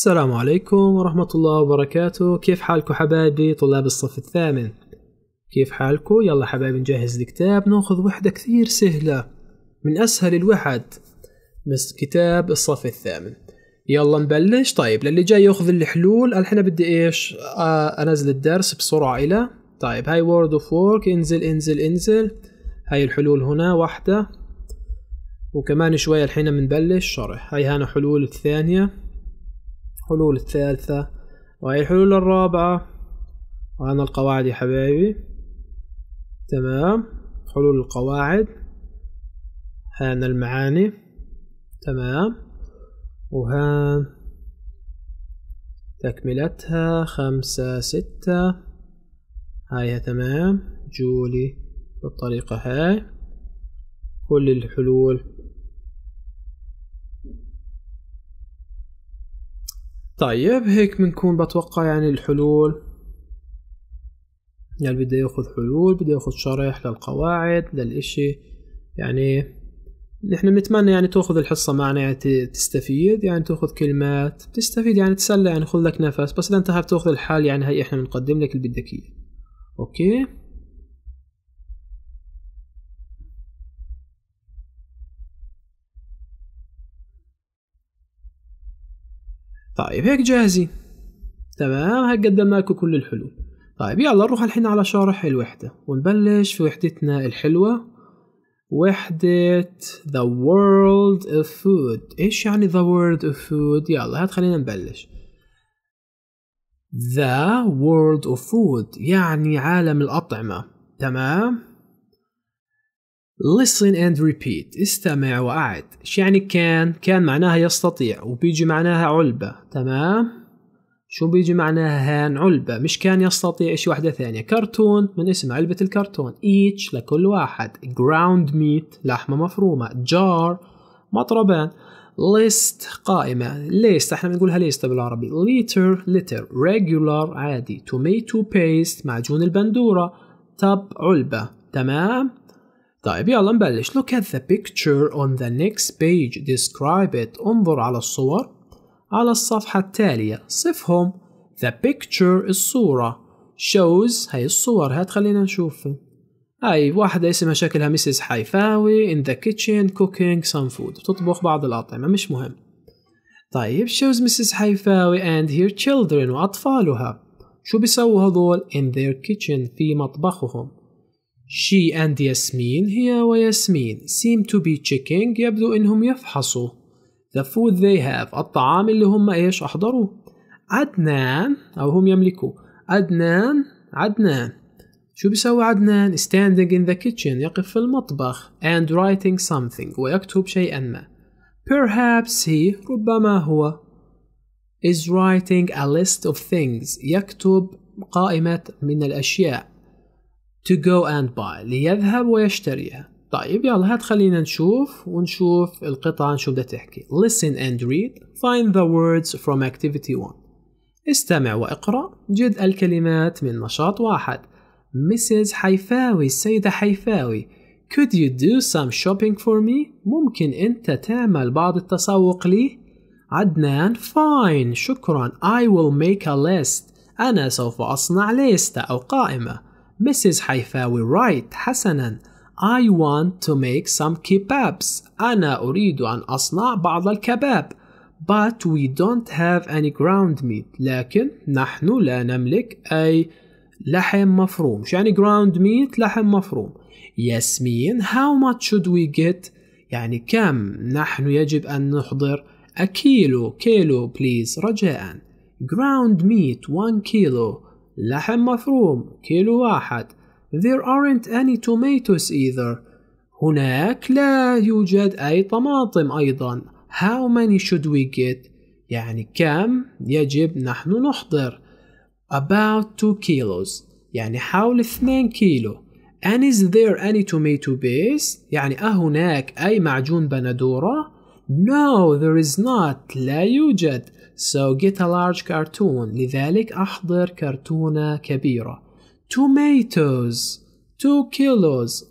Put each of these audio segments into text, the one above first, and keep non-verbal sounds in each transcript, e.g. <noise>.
السلام عليكم ورحمة الله وبركاته كيف حالكم حبايبي طلاب الصف الثامن كيف حالكم يلا حبايبي نجهز الكتاب ناخذ وحدة كثير سهلة من أسهل الوحد بس كتاب الصف الثامن يلا نبلش طيب للي جاي ياخذ الحلول الحين بدي ايش آه انزل الدرس بسرعة الى طيب هاي وورد اوف وورك انزل انزل انزل هاي الحلول هنا واحدة وكمان شوية الحين بنبلش شرح هاي هنا حلول الثانية الحلول الثالثة وهي الحلول الرابعة وأنا القواعد يا حبايبي تمام حلول القواعد هان المعاني تمام وهان تكملتها خمسة ستة هاي تمام جولي بالطريقة هاي كل الحلول طيب هيك بنكون بتوقع يعني الحلول يعني بده ياخذ حلول بده ياخذ شرح للقواعد للإشي يعني نحن بنتمنى يعني تاخذ الحصة معنا يعني تستفيد يعني تاخذ كلمات بتستفيد يعني تسلى يعني خذ لك نفس بس اذا انت حاب تاخذ الحل يعني هي احنا بنقدم لك اللي بدك اياه اوكي طيب هيك جاهزين تمام هيك قدمنا لكم كل الحلول طيب يلا نروح الحين على شرح الوحدة ونبلش في وحدتنا الحلوة وحدة the world of food ايش يعني the world of food يلا هات خلينا نبلش the world of food يعني عالم الأطعمة تمام listen and repeat استمع وأعد شو يعني كان كان معناها يستطيع وبيجي معناها علبة تمام شو بيجي معناها هان علبة مش كان يستطيع إشي واحدة ثانية كرتون من اسم علبة الكرتون each لكل واحد ground meat لحمة مفرومة jar مطربان list قائمة list احنا بنقولها list بالعربي liter liter regular عادي tomato paste معجون البندورة tub علبة تمام طيب يلا نبلش look at the picture on the next page describe it انظر على الصور على الصفحة التالية صفهم the picture الصورة shows هاي الصور هات خلينا نشوف هاي واحدة اسمها شكلها مسز حيفاوي in the kitchen cooking some food بتطبخ بعض الأطعمة مش مهم طيب shows Mrs. حيفاوي and her children وأطفالها شو بيسووا هذول in their kitchen في مطبخهم She and Yasmin هي وياسمين seem to be checking يبدو إنهم يفحصوا the food they have الطعام اللي هم إيش أحضروه عدنان أو هم يملكوه عدنان عدنان شو بيسوي عدنان standing in the kitchen يقف في المطبخ and writing something ويكتب شيئا ما perhaps he ربما هو is writing a list of things يكتب قائمة من الأشياء to go and buy ليذهب ويشتريها طيب يلا هات خلينا نشوف ونشوف القطعة شو بدها تحكي listen and read find the words from activity 1 استمع وإقرأ جد الكلمات من نشاط واحد Mrs. حيفاوي السيدة حيفاوي Could you do some shopping for me? ممكن أنت تعمل بعض التسوق لي؟ عدنان fine شكرا I will make a list أنا سوف أصنع لستة أو قائمة Mrs. حيفاوي write حسنا I want to make some kebabs أنا أريد أن أصنع بعض الكباب but we don't have any ground meat لكن نحن لا نملك أي لحم مفروم شو يعني ground meat لحم مفروم ياسمين how much should we get يعني كم نحن يجب أن نحضر a kilo kilo please رجاء ground meat one kilo لحم مفروم كيلو واحد There aren't any tomatoes either هناك لا يوجد أي طماطم أيضا How many should we get يعني كم يجب نحن نحضر About 2 kilos يعني حول 2 كيلو And is there any tomato base؟ يعني أهناك أي معجون بندورة No there is not لا يوجد So get a large cartoon لذلك أحضر كرتونة كبيرة Tomatoes 2 kilos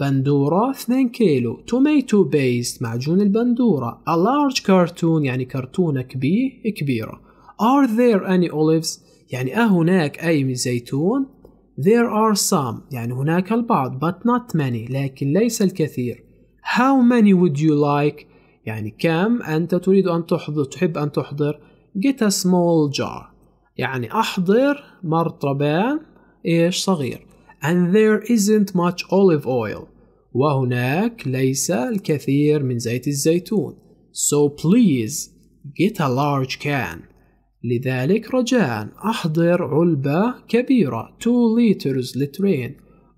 بندورة 2 كيلو tomato based. معجون البندورة a large cartoon يعني كرتونة كبير كبيرة are there any olives يعني أهناك أي زيتون there are some يعني هناك البعض but not many لكن ليس الكثير how many would you like يعني كم أنت تريد أن تحضر تحب أن تحضر get a small jar يعني أحضر مرطبان إيش صغير and there isn't much olive oil وهناك ليس الكثير من زيت الزيتون so please get a large can لذلك رجاء أحضر علبة كبيرة 2 liters لترين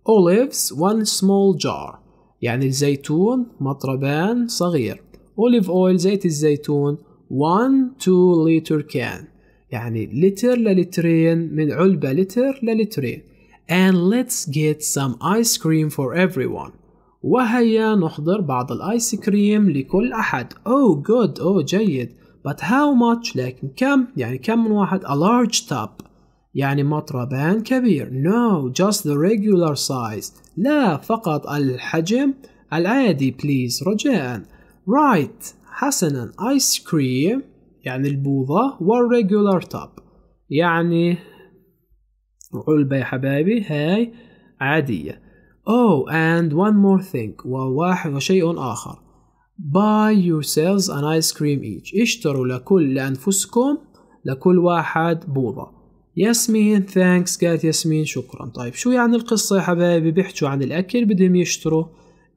olives one small jar يعني الزيتون مطربان صغير أوليف أويل زيت الزيتون 1 2 لتر كان يعني لتر للترين من علبة لتر للترين and let's get some ice cream for everyone وهيا نحضر بعض الآيس كريم لكل أحد oh good oh جيد but how much لكن كم يعني كم من واحد a large tub يعني مطربان كبير no just the regular size لا فقط الحجم العادي please رجاءً Right حسنا ايس كريم يعني البوظة والريجولار توب يعني علبة يا حبايبي هاي عادية Oh and one more thing وواحد وشيء آخر Buy yourselves an ice cream each اشتروا لكل لأنفسكم لكل واحد بوظة ياسمين ثانكس قالت ياسمين شكرا طيب شو يعني القصة يا حبايبي بيحكوا عن الأكل بدهم يشتروا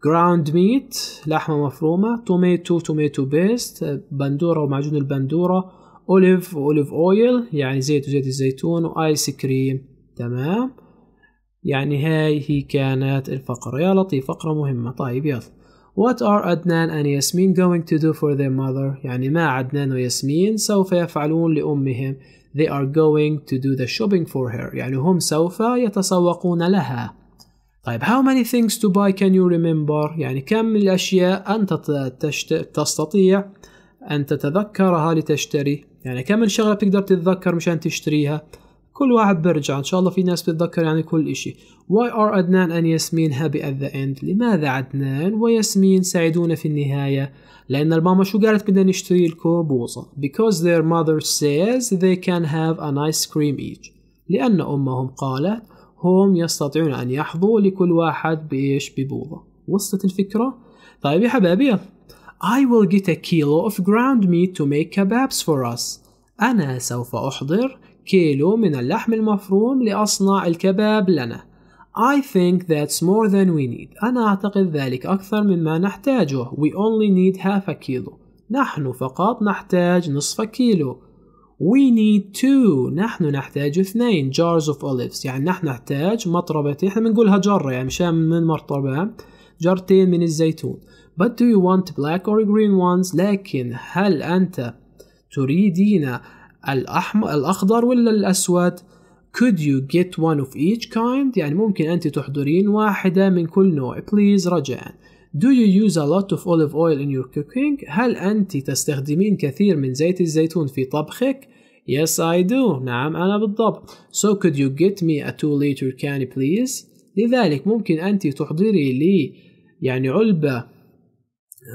جراوند ميت لحمة مفرومة توميتو توميتو بيست بندورة ومعجون البندورة أوليف اوليف أويل يعني زيت وزيت الزيتون وآيس كريم تمام يعني هاي هي كانت الفقرة يا لطيف فقرة مهمة طيب يلا What are Adnan and Yasmin going to do for their mother يعني ما عدنان وياسمين سوف يفعلون لأمهم They are going to do the shopping for her يعني هم سوف يتسوقون لها طيب how many things to buy can you remember يعني كم من الأشياء أنت تشت... تستطيع أن تتذكرها لتشتري يعني كم من شغلة بتقدر تتذكر مشان تشتريها كل واحد برجع إن شاء الله في ناس بتتذكر يعني كل إشي Why are عدنان and ياسمين happy at the end لماذا عدنان وياسمين سعيدون في النهاية لأن الماما شو قالت بدنا نشتري لكم بوصة Because their mother says they can have an ice cream each لأن أمهم قالت هم يستطيعون أن يحظوا لكل واحد بإيش ببوضة وصلت الفكرة؟ طيب يا حبايبي I will get a kilo of ground meat to make kebabs for us أنا سوف أحضر كيلو من اللحم المفروم لأصنع الكباب لنا I think that's more than we need أنا أعتقد ذلك أكثر مما نحتاجه We only need half a kilo نحن فقط نحتاج نصف كيلو We need two نحن نحتاج اثنين jars of olives يعني نحن نحتاج مطربتين احنا بنقولها جرة يعني مشان من مرطبة جرتين من الزيتون But do you want black or green ones لكن هل أنت تريدين الأحمر الأخضر ولا الأسود Could you get one of each kind يعني ممكن أنت تحضرين واحدة من كل نوع please رجاءً Do you use a lot of olive oil in your cooking? هل أنت تستخدمين كثير من زيت الزيتون في طبخك؟ Yes, I do. نعم أنا بالضبط. So could you get me a two liter can please? لذلك ممكن أنت تحضري لي يعني علبة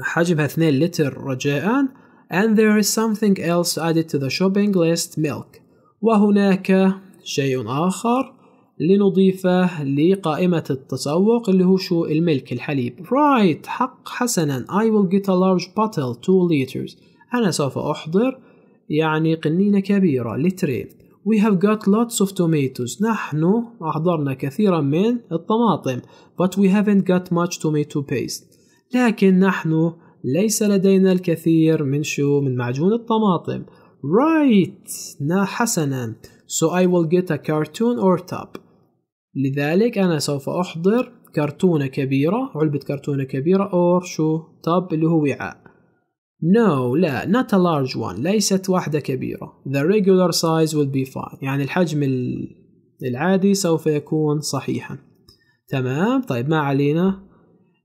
حجمها 2 لتر رجاءً. And there is something else added to the shopping list milk. وهناك شيء آخر لنضيفه لقائمة التسوق اللي هو شو الملك الحليب right حق حسنا I will get a large bottle 2 liters أنا سوف أحضر يعني قنينة كبيرة لتري We have got lots of tomatoes نحن أحضرنا كثيرا من الطماطم But we haven't got much tomato paste لكن نحن ليس لدينا الكثير من شو من معجون الطماطم Right حسنا So I will get a cartoon or tub لذلك أنا سوف أحضر كرتونة كبيرة علبة كرتونة كبيرة أو شو تاب اللي هو وعاء No لا not a large one ليست واحدة كبيرة the regular size will be fine يعني الحجم العادي سوف يكون صحيحا تمام طيب ما علينا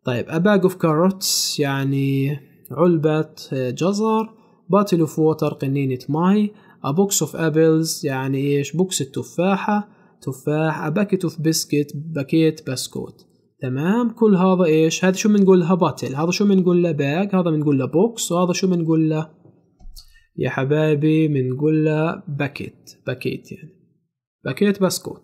طيب a bag of carrots يعني علبة آه، جزر bottle of water قنينة ماي. a box of apples يعني ايش بوكس التفاحة تفاح a bucket of biscuit باكيت بسكوت تمام كل هذا ايش هذا شو بنقول لها باتل هذا شو بنقول له باج هذا بنقول له بوكس وهذا شو بنقول له يا حبايبي بنقول له باكيت باكيت يعني باكيت بسكوت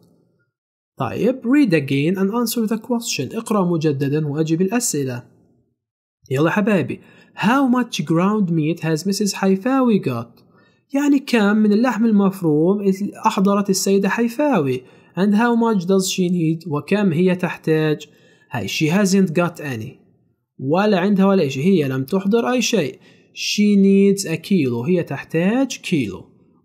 طيب read again and answer the question اقرأ مجددا وأجب الأسئلة يلا حبايبي How much ground meat has Mrs. حيفاوي got؟ يعني كم من اللحم المفروم أحضرت السيدة حيفاوي and how much does she need وكم هي تحتاج هاي she hasn't got any ولا عندها ولا شيء هي لم تحضر أي شيء she needs a kilo هي تحتاج كيلو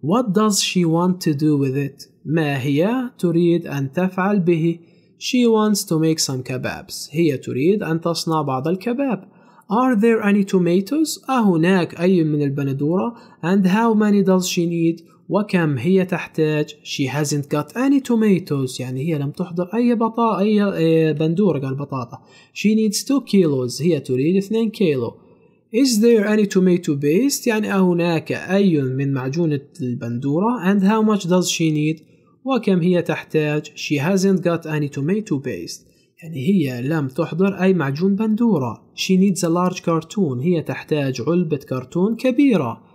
what does she want to do with it ما هي تريد أن تفعل به she wants to make some kebabs هي تريد أن تصنع بعض الكباب Are there any tomatoes؟ أهناك أي من البندورة؟ And how many does she need؟ وكم هي تحتاج she hasn't got any tomatoes يعني هي لم تحضر أي بطاطا أي إيه، بندورة قال بطاطا she needs two kilos هي تريد 2 كيلو Is there any tomato paste يعني هناك أي من معجون البندورة and how much does she need وكم هي تحتاج she hasn't got any tomato paste يعني هي لم تحضر أي معجون بندورة she needs a large cartoon هي تحتاج علبة كرتون كبيرة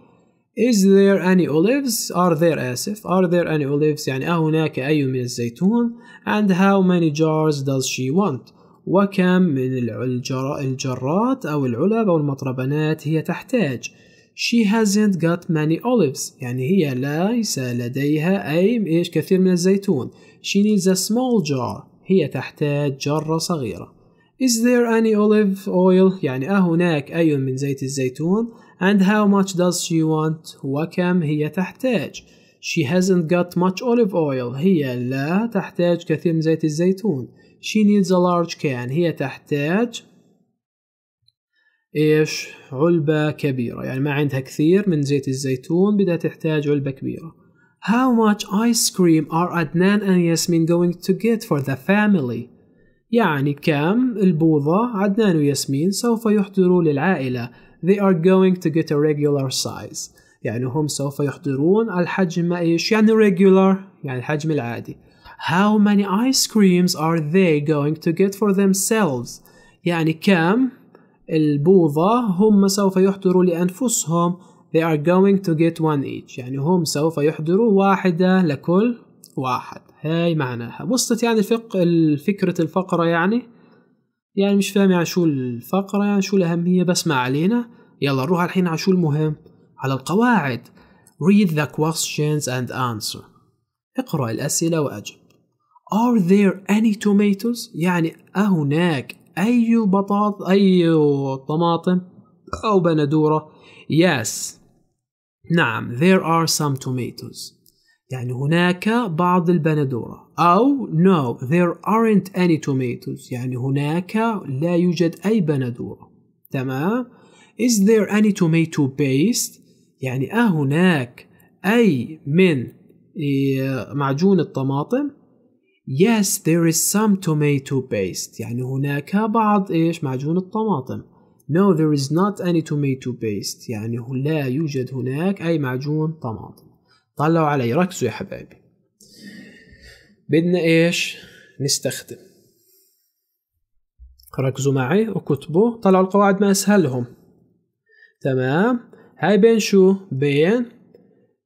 Is there any olives? Are there آسف Are there any olives? يعني أهناك أي من الزيتون And how many jars does she want? وكم من الجر... الجرات أو العلب أو المطربنات هي تحتاج She hasn't got many olives يعني هي ليس لديها أي إيش كثير من الزيتون She needs a small jar هي تحتاج جرة صغيرة Is there any olive oil يعني أهناك أي من زيت الزيتون and how much does she want وكم هي تحتاج She hasn't got much olive oil هي لا تحتاج كثير من زيت الزيتون She needs a large can هي تحتاج إيش علبة كبيرة يعني ما عندها كثير من زيت الزيتون بدها تحتاج علبة كبيرة How much ice cream are Adnan and Yasmin going to get for the family؟ يعني كام البوظة عدنان وياسمين سوف يحضروا للعائلة they are going to get a regular size يعني هم سوف يحضرون الحجم ايش يعني regular يعني الحجم العادي how many ice creams are they going to get for themselves يعني كام البوظة هم سوف يحضروا لأنفسهم they are going to get one each يعني هم سوف يحضروا واحدة لكل واحد هاي معناها وصلت يعني الفق الفكرة الفقرة يعني يعني مش فاهم يعني شو الفقرة يعني شو الأهمية بس ما علينا يلا نروح الحين على شو المهم على القواعد read the questions and answer اقرأ الأسئلة وأجب are there any tomatoes يعني أهناك أي بطاط أي طماطم أو بندورة yes نعم there are some tomatoes يعني هناك بعض البندورة أو no there aren't any tomatoes يعني هناك لا يوجد أي بندورة تمام is there any tomato paste يعني أهناك أه أي من إيه، معجون الطماطم yes there is some tomato paste يعني هناك بعض إيش معجون الطماطم no there is not any tomato paste يعني لا يوجد هناك أي معجون طماطم طلعوا علي ركزوا يا حبايبي بدنا ايش نستخدم ركزوا معي وكتبوا طلعوا القواعد ما اسهلهم تمام هاي بين شو بين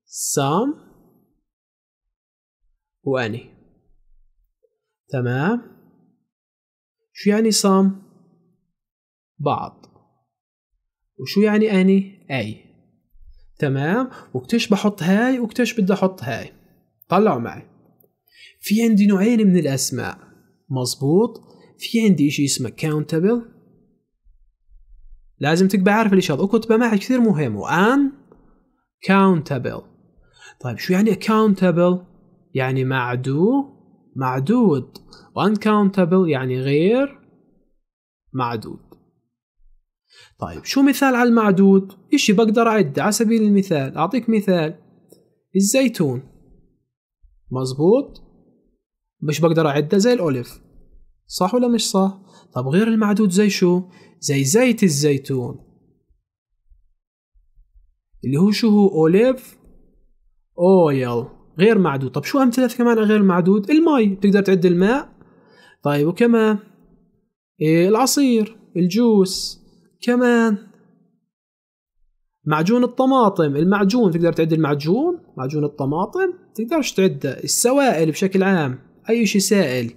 سام واني تمام شو يعني سام بعض وشو يعني اني أي تمام وكتش بحط هاي وكتش بدي احط هاي طلعوا معي في عندي نوعين من الاسماء مزبوط في عندي شيء اسمه countable لازم تبقى عارف الاشي هذا وكتبه معي كثير مهم وان countable طيب شو يعني accountable يعني معدو معدود وان countable يعني غير معدود طيب شو مثال على المعدود إشي بقدر أعده على سبيل المثال أعطيك مثال الزيتون مزبوط مش بقدر أعده زي الأوليف صح ولا مش صح طب غير المعدود زي شو زي زيت الزيتون اللي هو شو هو أوليف أويل غير معدود طب شو أمثلة كمان غير معدود المي بتقدر تعد الماء طيب وكمان إيه العصير الجوس كمان معجون الطماطم المعجون تقدر تعد المعجون معجون الطماطم تقدرش تعده السوائل بشكل عام اي شيء سائل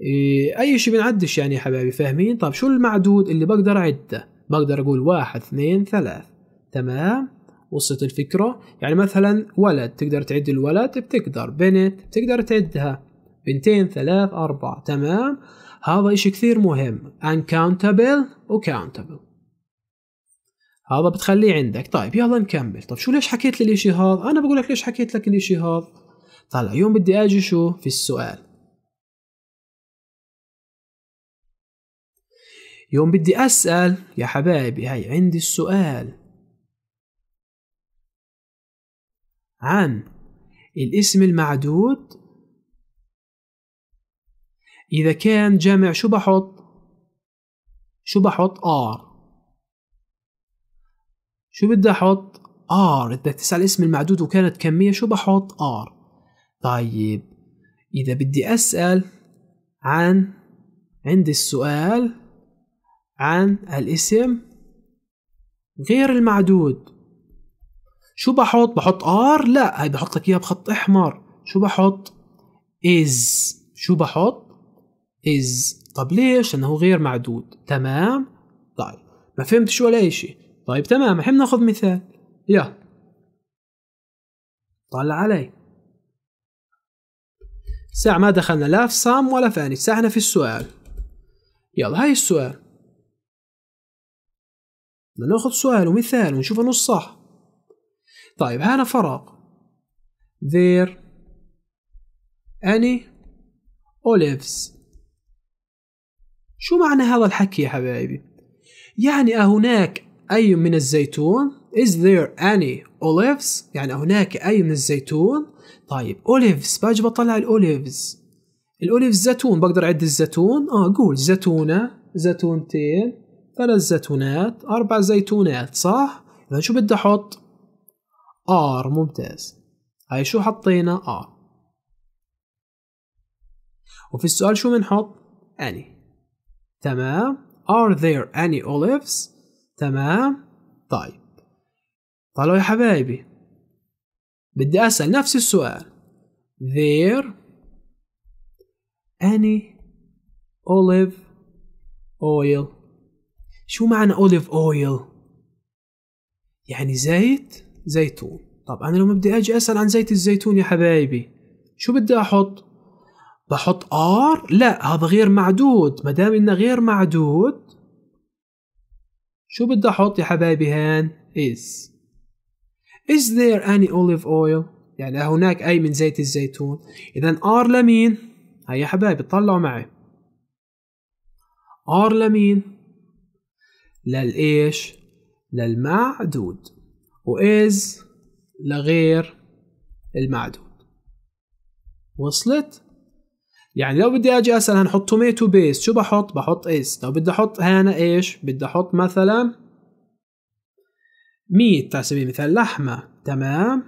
إيه، اي شيء بنعدش يعني يا حبايبي فاهمين طب شو المعدود اللي بقدر اعده بقدر اقول واحد اثنين ثلاث تمام وصلت الفكرة يعني مثلا ولد تقدر تعد الولد بتقدر بنت بتقدر تعدها بنتين ثلاث أربعة تمام هذا إشي كثير مهم uncountable و countable هذا بتخليه عندك طيب يلا نكمل طيب شو ليش حكيت لي الإشي هذا أنا بقول لك ليش حكيت لك الإشي هذا طلع يوم بدي أجي شو في السؤال يوم بدي أسأل يا حبايبي هاي عندي السؤال عن الاسم المعدود إذا كان جامع شو بحط؟ شو بحط؟ R شو بدي أحط؟ R بدك تسأل اسم المعدود وكانت كمية شو بحط؟ R طيب إذا بدي أسأل عن عندي السؤال عن الاسم غير المعدود شو بحط؟ بحط R؟ لا هاي بحط لك إياها بخط أحمر شو بحط؟ is شو بحط؟ is طب ليش؟ لأنه غير معدود تمام؟ طيب ما فهمتش ولا أي شيء طيب تمام الحين ناخذ مثال يا طلع علي ساعة ما دخلنا لا في صام ولا في أني ساعة في السؤال يلا هاي السؤال ناخذ سؤال ومثال ونشوف انه الصح طيب هنا فراغ there any olives شو معنى هذا الحكي يا حبايبي؟ يعني أهناك أي من الزيتون؟ Is there any olives؟ يعني هناك أي من الزيتون؟ طيب olives باجي بطلع الأوليفز الأوليفز زيتون بقدر أعد الزيتون؟ آه قول زيتونة زيتونتين ثلاث زيتونات أربع زيتونات صح؟ إذا شو بدي أحط؟ آر ممتاز هاي شو حطينا آر وفي السؤال شو بنحط؟ أني تمام Are there any olives تمام طيب طلعوا يا حبايبي بدي أسأل نفس السؤال there any olive oil شو معنى olive oil يعني زيت زيتون طب أنا لما بدي أجي أسأل عن زيت الزيتون يا حبايبي شو بدي أحط بحط ار لا هذا غير معدود ما دام انه غير معدود شو بدي احط يا حبايبي هان is is there any olive oil يعني هناك اي من زيت الزيتون اذا ار لمين هيا حبايبي طلعوا معي ار لمين للايش للمعدود واز لغير المعدود وصلت يعني لو بدي اجي اسال هنحط توميتو بيس شو بحط بحط اس لو بدي احط هنا ايش بدي احط مثلا ميت على سبيل المثال لحمه تمام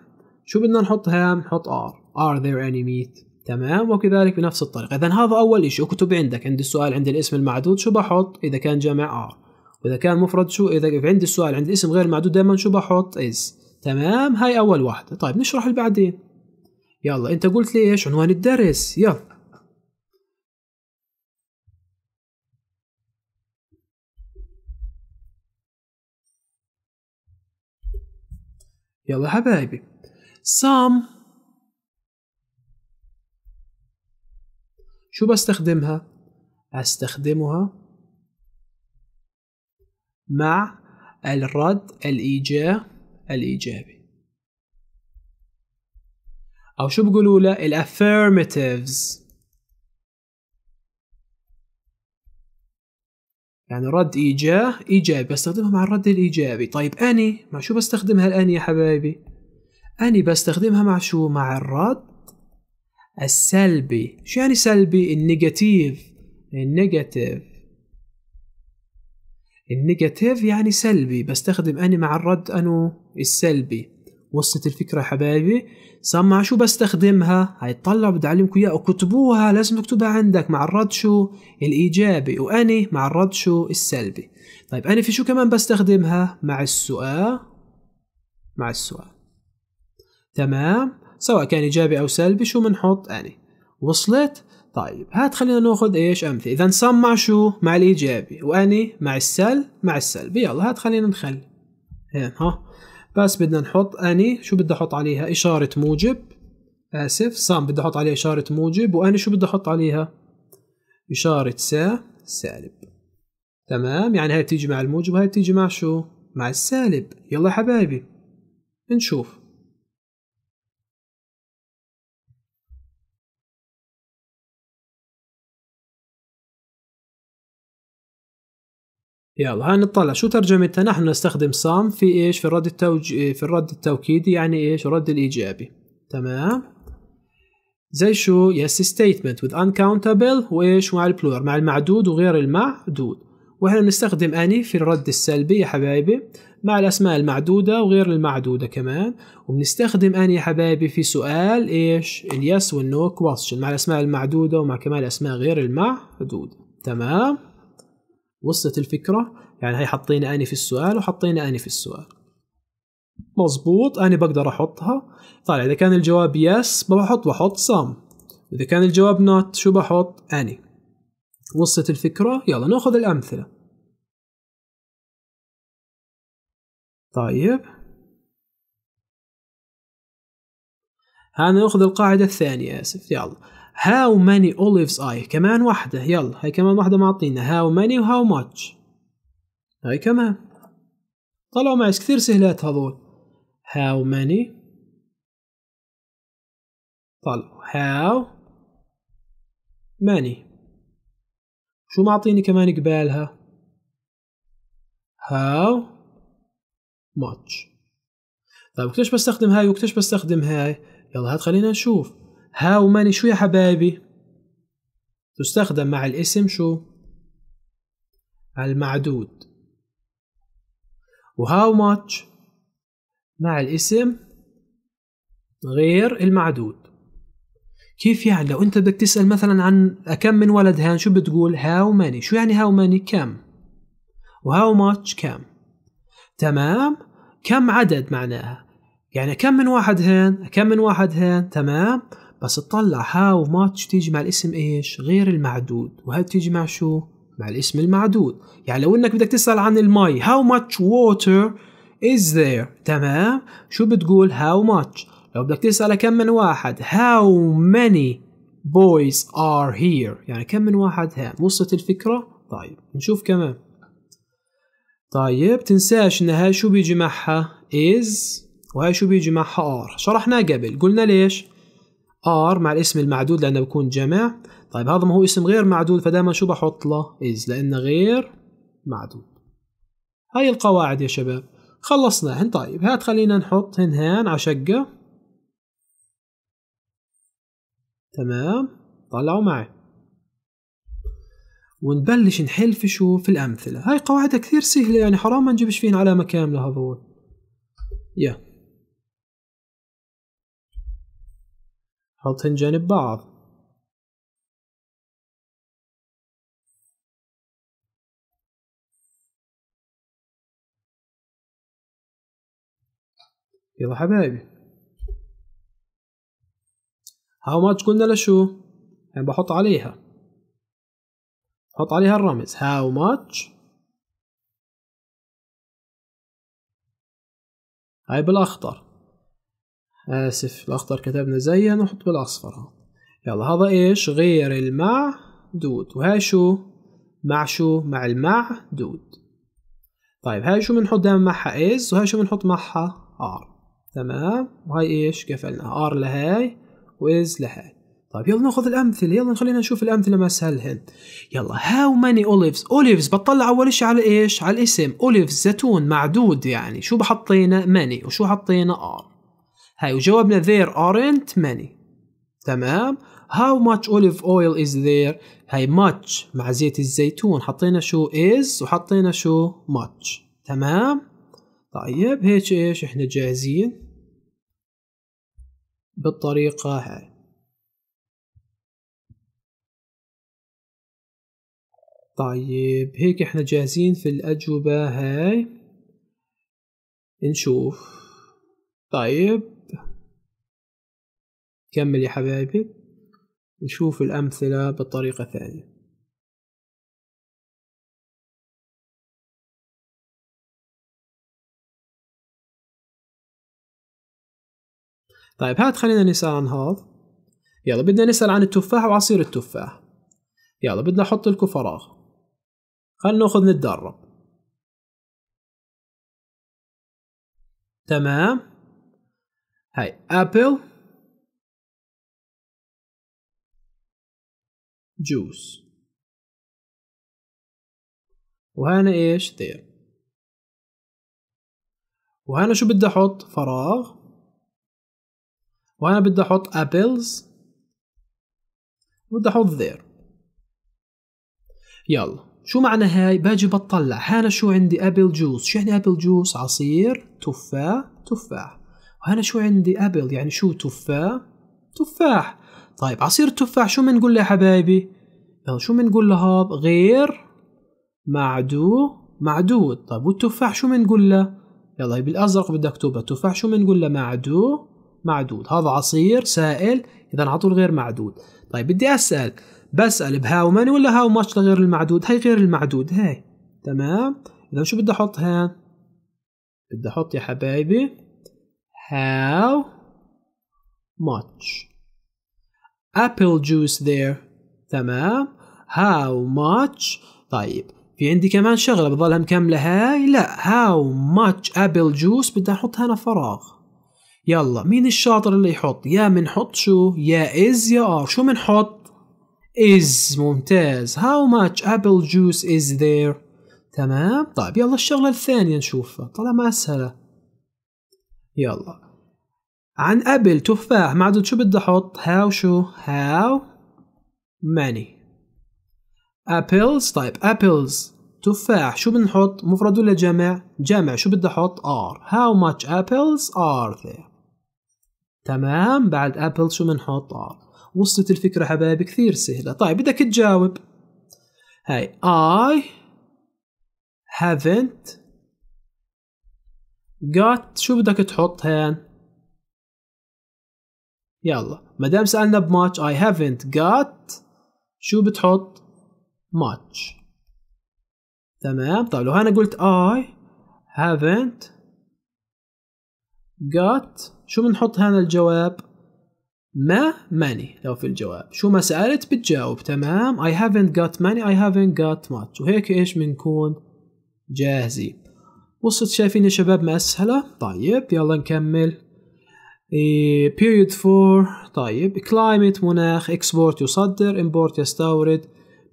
شو بدنا نحط هنا؟ نحط ار ار ذير اني ميت، تمام وكذلك بنفس الطريقه اذا هذا اول شيء اكتب عندك عند السؤال عند الاسم المعدود شو بحط اذا كان جمع ار واذا كان مفرد شو اذا عند السؤال عند الاسم غير معدود دائما شو بحط اس، تمام هاي اول واحده طيب نشرح اللي بعدين يلا انت قلت لي ايش عنوان الدرس يلا يلا حبايبي سام شو بستخدمها؟ استخدمها مع الرد الايجابي الإيجابي أو شو بقولوا له الافيرماتيفز affirmatives يعني رد إيجاه إيجابي بستخدمها مع الرد الإيجابي طيب أني مع شو بستخدمها الآن يا حبايبي أني بستخدمها مع شو مع الرد السلبي شو يعني سلبي النيجاتيف النيجاتيف النيجاتيف يعني سلبي بستخدم أني مع الرد أنو السلبي وصلت الفكره حبايبي سمع شو بستخدمها هيطلع بدي اعلمكم اياها اكتبوها لازم تكتبها عندك مع الرد شو الايجابي واني مع الرد شو السلبي طيب اني في شو كمان بستخدمها مع السؤال مع السؤال تمام سواء كان ايجابي او سلبي شو بنحط اني وصلت طيب هات خلينا ناخذ ايش امثله اذا سمع شو مع الايجابي واني مع السل مع السلبي يلا هات خلينا نخلي ها بس بدنا نحط اني شو بدي احط عليها اشاره موجب اسف سام بدي احط عليها اشاره موجب واني شو بدي احط عليها اشاره سا سالب تمام يعني هاي بتيجي مع الموجب وهاي بتيجي مع شو مع السالب يلا حبايبي نشوف يلا هاي نطلع شو ترجمتها نحن نستخدم سام في ايش في الرد التوج... في الرد التوكيدي يعني ايش الرد الايجابي تمام زي شو يس ستيتمنت وذ انكاونتبل وايش مع البلور مع المعدود وغير المعدود واحنا بنستخدم اني في الرد السلبي يا حبايبي مع الاسماء المعدوده وغير المعدوده كمان وبنستخدم اني يا حبايبي في سؤال ايش اليس والنو كويستشن مع الاسماء المعدوده ومع كمان الاسماء غير المعدوده تمام وصلت الفكرة يعني هي حاطين أني في السؤال وحاطين أني في السؤال مظبوط أنا بقدر أحطها طالع طيب، إذا كان الجواب يس بحط بحط سام إذا كان الجواب نوت شو بحط أني وصلت الفكرة يلا ناخذ الأمثلة طيب هنا ناخذ القاعدة الثانية آسف يلا هاو ماني اوليفز اي كمان واحدة يلا هاي كمان واحدة معطينا هاو ماني وهاو ماتش هاي كمان طلعوا معي كثير سهلات هذول هاو ماني طلعوا هاو ماني شو معطيني كمان قبالها هاو ماتش طيب وكتش بستخدم هاي وكتش بستخدم هاي يلا هات خلينا نشوف هاو ماني شو يا حبايبي تستخدم مع الاسم شو المعدود وهاو ماتش مع الاسم غير المعدود كيف يعني لو انت بدك تسأل مثلا عن كم من ولد هان شو بتقول هاو ماني شو يعني هاو ماني كم وهاو ماتش كم تمام كم عدد معناها يعني كم من واحد هان كم من واحد هان تمام بس تطلع ها وما تيجي مع الاسم ايش غير المعدود وهل تيجي مع شو مع الاسم المعدود يعني لو انك بدك تسأل عن المي how much water is there تمام شو بتقول how much لو بدك تسأل كم من واحد how many boys are here يعني كم من واحد ها وصلت الفكرة طيب نشوف كمان طيب تنساش هاي شو بيجي معها is وهي شو بيجي معها are شرحناه قبل قلنا ليش ار مع الاسم المعدود لانه بكون جمع طيب هذا ما هو اسم غير معدود فدائما شو بحط له از لانه غير معدود هاي القواعد يا شباب خلصناهن طيب هات خلينا نحط هن هان عشقة تمام طلعوا معي ونبلش نحل في شو في الأمثلة هاي قواعدها كثير سهلة يعني حرام ما نجيبش فيهن علامة كاملة هذول يا yeah. حطهن جانب بعض يلا حبايبي هاو ماتش قلنا لشو يعني بحط عليها حط عليها الرمز هاو ماتش هاي بالاخضر آسف الأخضر كتبنا زيه نحط بالأصفر يلا هذا إيش غير المع دود وهاي شو مع شو مع المع دود طيب هاي شو بنحط دائما معها إز وهاي شو بنحط معها آر تمام وهاي إيش قفلنا آر لهاي وإز لهاي طيب يلا ناخذ الامثله يلا خلينا نشوف الامثله ما اسهلهن يلا هاو ماني اوليفز اوليفز بطلع اول شيء على ايش على الاسم اوليفز زيتون معدود يعني شو حطينا ماني وشو حطينا ار هاي وجوابنا there aren't many تمام how much olive oil is there هاي much مع زيت الزيتون حطينا شو is وحطينا شو much تمام طيب هيك ايش احنا جاهزين بالطريقة هاي طيب هيك احنا جاهزين في الأجوبة هاي نشوف طيب كمل يا حبايبي نشوف الأمثلة بطريقة ثانية طيب هات خلينا نسأل عن هذا يلا بدنا نسأل عن التفاح وعصير التفاح يلا بدنا نحط لكم فراغ خلنا ناخذ نتدرب تمام هاي ابل جوس وهنا ايش there وهنا شو بدي احط فراغ وهنا بدي احط ابلز بدي احط there يلا شو معنى هاي باجي بطلع هنا شو عندي ابل جوس شو يعني ابل جوس عصير تفاح تفاح وهنا شو عندي ابل يعني شو تفاح تفاح طيب عصير التفاح شو بنقول له يا حبايبي شو بنقول له غير معدو معدود طيب والتفاح شو بنقول له يلا بالازرق بدي اكتبها التفاح شو بنقول له معدو معدود هذا عصير سائل اذا على طول غير معدود طيب بدي اسال بسال بهاو ماني ولا هاو ماتش لغير المعدود هي غير المعدود هاي تمام اذا شو بدي احط هان بدي احط يا حبايبي هاو ماتش apple juice there تمام how much طيب في عندي كمان شغلة بظلها مكملة هاي لا how much apple juice بدي احط هنا فراغ يلا مين الشاطر اللي يحط يا منحط شو يا is يا are شو منحط is ممتاز how much apple juice is there تمام طيب يلا الشغلة الثانية نشوفها طالما أسهلة يلا عن ابل تفاح معدود شو بدي احط هاو شو هاو many أبلز طيب أبلز تفاح شو بنحط مفرد ولا جمع جمع شو بدي احط آر how much apples are there تمام بعد apples شو بنحط آر وصلت الفكرة حبايبي كثير سهلة طيب بدك تجاوب هاي I haven't got شو بدك تحط هان يلا ما دام سالنا بماتش I haven't got شو بتحط؟ ماتش تمام طيب لو انا قلت I haven't got شو بنحط هنا الجواب؟ ما ماني لو في الجواب شو ما سألت بتجاوب تمام I haven't got money I haven't got much وهيك ايش بنكون جاهزين وصلت شايفين يا شباب مسهلة طيب يلا نكمل إيه، period 4 طيب climate مناخ export يصدر import يستورد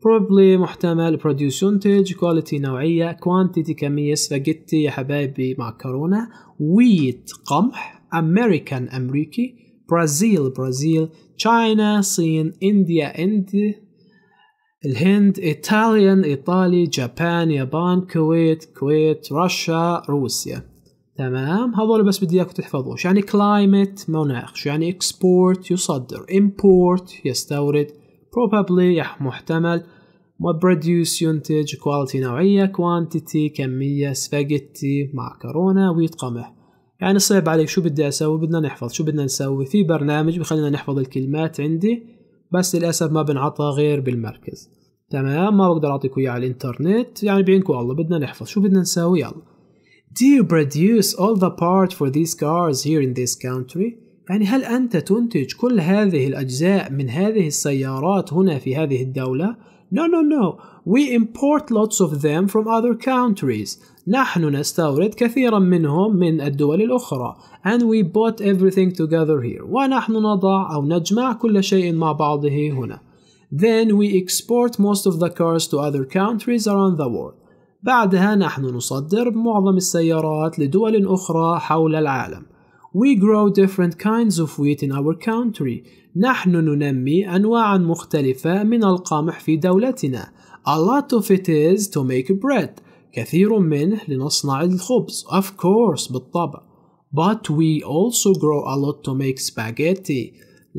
probably محتمل produce ينتج quality نوعية quantity كمية سباجيتي يا حبايبي معكرونة wheat قمح American أمريكي برازيل برازيل China صين إنديا إندي الهند إيطاليان إيطالي جابان يابان كويت كويت روسيا روسيا تمام هذول بس بدي اياكم تحفظوه شو يعني كلايمت مناخ شو يعني اكسبورت يصدر امبورت يستورد probably يح محتمل produce ينتج كواليتي نوعية كوانتيتي كمية سباجيتي معكرونة ويت قمح يعني صعب عليك شو بدي اسوي بدنا نحفظ شو بدنا نسوي في برنامج بخلينا نحفظ الكلمات عندي بس للاسف ما بنعطى غير بالمركز تمام ما بقدر اعطيكم اياه على الانترنت يعني بعينكم الله بدنا نحفظ شو بدنا نسوي يلا Do you produce all the parts for these cars here in this country? يعني هل أنت تنتج كل هذه الأجزاء من هذه السيارات هنا في هذه الدولة؟ No, no, no. We import lots of them from other countries. نحن نستورد كثيرا منهم من الدول الأخرى. And we bought everything together here. ونحن نضع أو نجمع كل شيء مع بعضه هنا. Then we export most of the cars to other countries around the world. بعدها نحن نصدر معظم السيارات لدول أخرى حول العالم. We grow different kinds of wheat in our country. نحن ننمي أنواعا مختلفة من القمح في دولتنا. A lot of it is to make bread. كثير منه لنصنع الخبز. Of course بالطبع. But we also grow a lot to make spaghetti.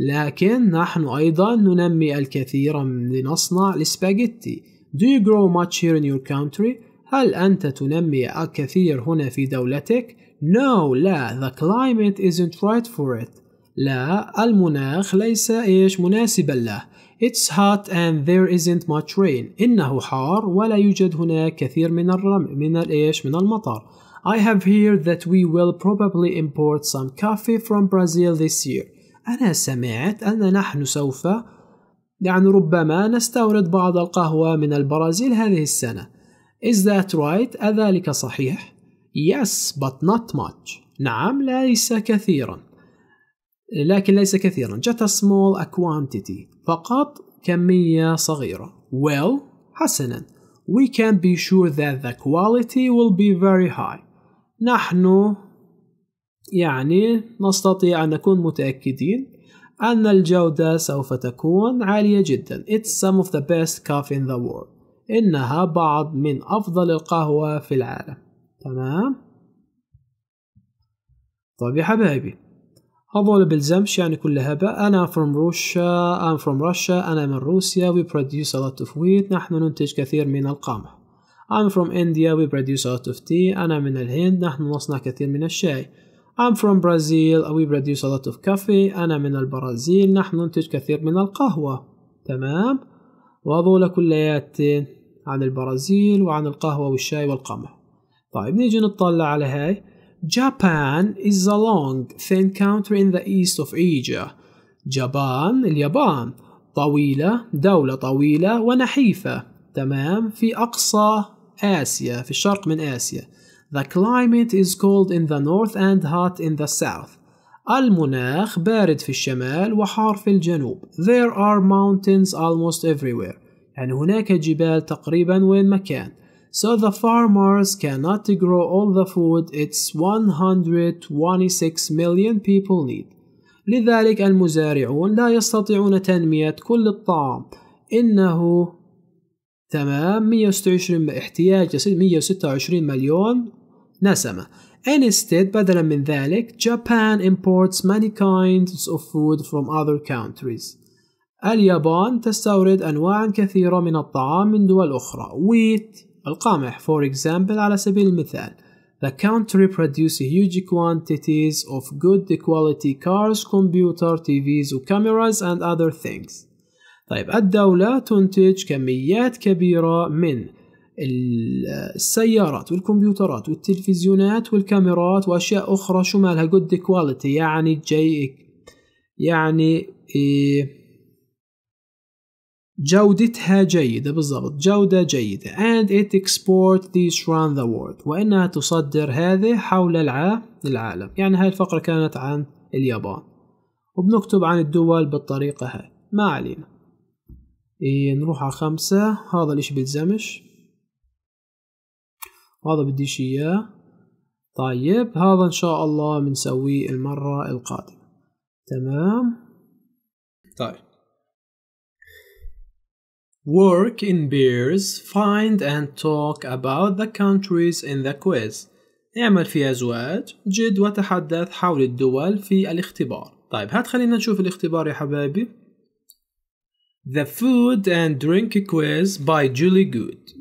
لكن نحن أيضا ننمي الكثير لنصنع السباجيتي. Do you grow much here in your country? هل أنت تنمي الكثير هنا في دولتك؟ No, لا, the climate isn't right for it. لا, المناخ ليس إيش مناسبا له. It's hot and there isn't much rain. إنه حار ولا يوجد هناك كثير من الرم من الإيش من المطر. I have heard that we will probably import some coffee from Brazil this year. أنا سمعت أن نحن سوف يعني ربما نستورد بعض القهوة من البرازيل هذه السنة. Is that right؟ أذلك صحيح؟ Yes but not much. نعم ليس كثيرا. لكن ليس كثيرا. Just a small a quantity. فقط كمية صغيرة. Well حسنا. We can be sure that the quality will be very high. نحن يعني نستطيع أن نكون متأكدين أن الجودة سوف تكون عالية جدا. It's some of the best coffee in the world. إنها بعض من أفضل القهوة في العالم تمام طيب يا حبايبي هذول بالزمش يعني كل هباء أنا from Russia I'm from Russia أنا من روسيا we produce a lot of wheat نحن ننتج كثير من القمح I'm from India we produce a lot of tea أنا من الهند نحن نصنع كثير من الشاي I'm from Brazil we produce a lot of coffee أنا من البرازيل نحن ننتج كثير من القهوة تمام وهذول كلياتين عن البرازيل وعن القهوة والشاي والقمح طيب نيجي نطلع على هاي Japan is a long thin country in the east of Asia جابان اليابان طويلة دولة طويلة ونحيفة تمام في أقصى آسيا في الشرق من آسيا The climate is cold in the north and hot in the south المناخ بارد في الشمال وحار في الجنوب There are mountains almost everywhere يعني هناك جبال تقريبا وين ما كان So the farmers cannot grow all the food its 126 million people need. لذلك المزارعون لا يستطيعون تنمية كل الطعام. إنه تمام 126 احتياج 126 مليون نسمة. Instead بدلا من ذلك Japan imports many kinds of food from other countries. اليابان تستورد أنواع كثيرة من الطعام من دول أخرى ويت القمح for example على سبيل المثال The country produces huge quantities of good quality cars, computer, TVs cameras and other things. طيب الدولة تنتج كميات كبيرة من السيارات والكمبيوترات والتلفزيونات والكاميرات وأشياء أخرى شمالها good quality يعني جي يعني إيه جودتها جيدة بالضبط جودة جيدة and it export these around the world وإنها تصدر هذه حول العالم يعني هاي الفقرة كانت عن اليابان وبنكتب عن الدول بالطريقة هاي ما علينا إيه نروح على خمسة هذا الاشي بيلزمش وهذا بديش إياه طيب هذا إن شاء الله بنسويه المرة القادمة تمام طيب Work in pairs, find and talk about the countries in the quiz. اعمل فيها زواج، جد وتحدث حول الدول في الاختبار. طيب هات خلينا نشوف الاختبار يا حبايبي. The Food and Drink Quiz by Julie Good.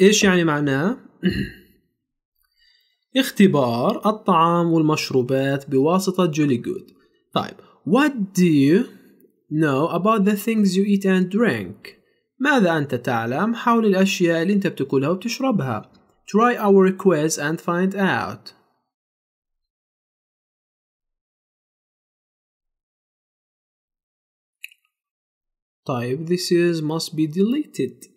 ايش يعني معناه؟ <clears throat> اختبار الطعام والمشروبات بواسطة جولي جود. طيب، what do you No, about the things you eat and drink. ماذا أنت تعلم حول الأشياء اللي أنت بتكلها وبتشربها؟ Try our quiz and find out. طيب this is must be deleted.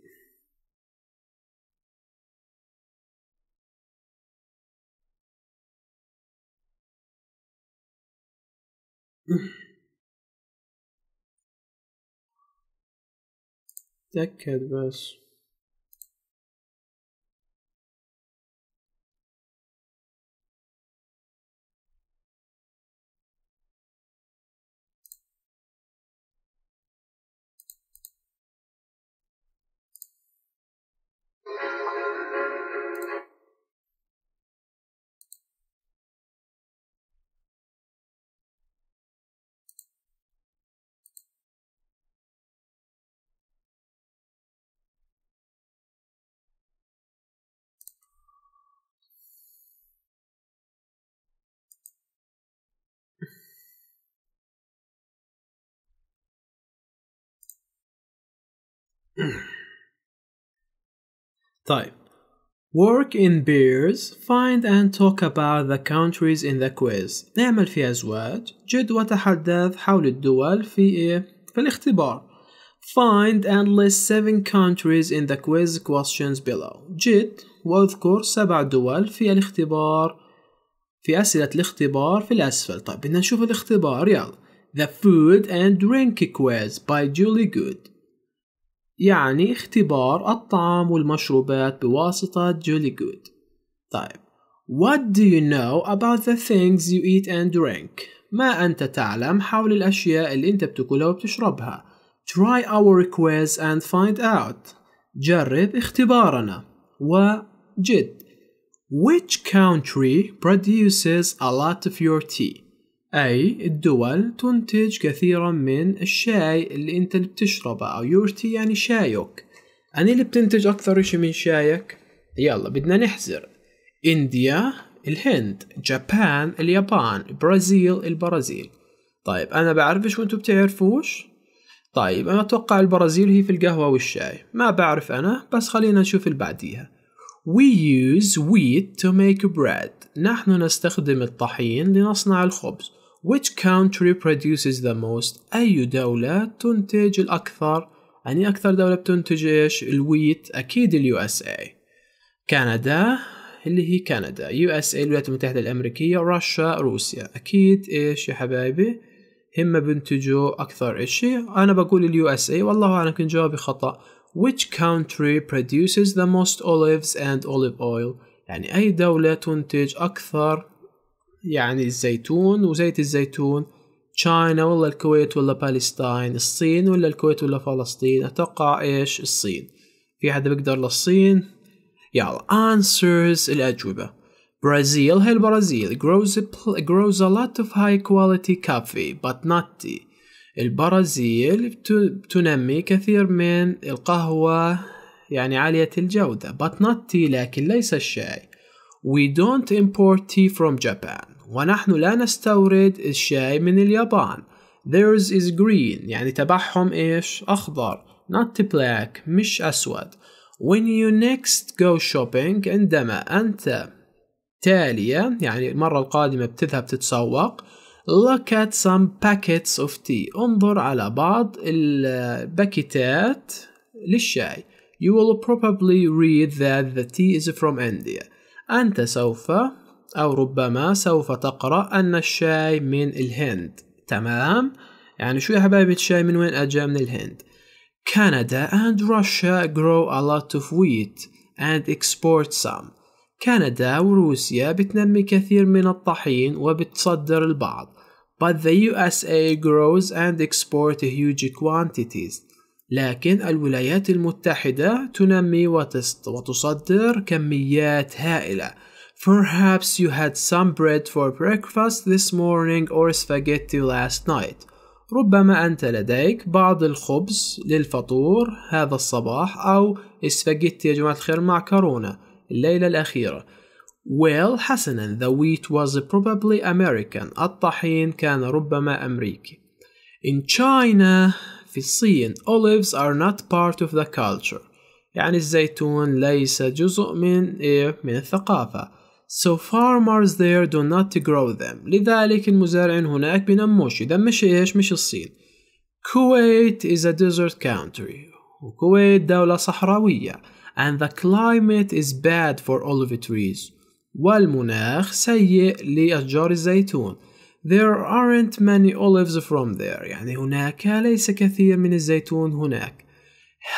That canvas. Thank طيب Work in pairs, find and talk about the countries in the quiz. نعمل في أزواج، جد وتحدث حول الدول في إيه؟ في الاختبار. Find and list seven countries in the quiz questions below. جد واذكر سبع دول في الاختبار في أسئلة الاختبار في الأسفل. طيب بدنا نشوف الاختبار يلا. The food and drink quiz by Julie Good. يعني اختبار الطعام والمشروبات بواسطة جولي جود طيب What do you know about the things you eat and drink؟ ما أنت تعلم حول الأشياء اللي أنت بتاكلها وبتشربها Try our quiz and find out جرب اختبارنا وجد Which country produces a lot of your tea؟ أي الدول تنتج كثيرا من الشاي اللي أنت اللي بتشربه أو يورتي يعني شايك أنا اللي بتنتج أكثر شيء من شايك يلا بدنا نحزر إنديا الهند جابان اليابان برازيل البرازيل طيب أنا بعرفش وأنتوا بتعرفوش طيب أنا أتوقع البرازيل هي في القهوة والشاي ما بعرف أنا بس خلينا نشوف اللي بعديها We use wheat to make bread نحن نستخدم الطحين لنصنع الخبز Which country produces the most أي دولة تنتج الأكثر يعني أكثر دولة بتنتج إيش الويت أكيد اليو اس اي كندا اللي هي كندا يو اس اي الولايات المتحدة الأمريكية روسيا روسيا أكيد إيش يا حبايبي هم بنتجوا أكثر إشي أنا بقول اليو اس اي والله أنا كنت جوابي خطأ Which country produces the most olives and olive oil يعني أي دولة تنتج أكثر يعني الزيتون وزيت الزيتون تشاينا ولا الكويت ولا بالستاين الصين ولا الكويت ولا فلسطين اتوقع ايش الصين في حدا بيقدر للصين يلا answers الاجوبه برازيل هي البرازيل grows grows a lot of high quality coffee but not tea البرازيل تنمي كثير من القهوة يعني عالية الجودة but not tea لكن ليس الشاي we don't import tea from Japan ونحن لا نستورد الشاي من اليابان theirs is green يعني تبعهم إيش أخضر not black مش أسود when you next go shopping عندما أنت تالية يعني المرة القادمة بتذهب تتسوق look at some packets of tea انظر على بعض الباكيتات للشاي you will probably read that the tea is from India أنت سوف أو ربما سوف تقرأ أن الشاي من الهند تمام؟ يعني شو يا حبايبي الشاي من وين أجا من الهند؟ كندا and Russia grow a lot of wheat and export some. كندا وروسيا بتنمي كثير من الطحين وبتصدر البعض. But the USA grows and export huge quantities. لكن الولايات المتحدة تنمي وتصدر كميات هائلة. Perhaps you had some bread for breakfast this morning or spaghetti last night. ربما أنت لديك بعض الخبز للفطور هذا الصباح أو سباجيتي يا جماعة الخير معكرونة الليلة الأخيرة. Well حسنا the wheat was probably American الطحين كان ربما أمريكي. In China في الصين olives are not part of the culture يعني الزيتون ليس جزء من إيه من الثقافة. So farmers there do not grow them لذلك المزارعين هناك بنموش إذا مش إيش مش الصين Kuwait is a desert country وكويت دولة صحراوية and the climate is bad for olive trees والمناخ سيء لأشجار الزيتون There aren't many olives from there يعني هناك ليس كثير من الزيتون هناك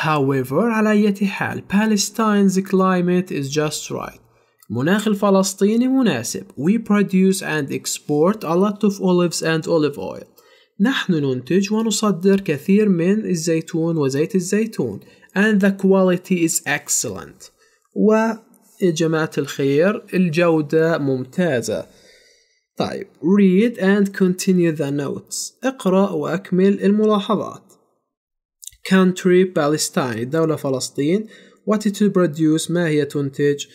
However على أي حال Palestine's climate is just right مناخ الفلسطيني مناسب We produce and export a lot of olives and olive oil نحن ننتج ونصدر كثير من الزيتون وزيت الزيتون and the quality is excellent و يا جماعة الخير الجودة ممتازة طيب read and continue the notes اقرأ وأكمل الملاحظات country Palestine دولة فلسطين what it produce ما هي تنتج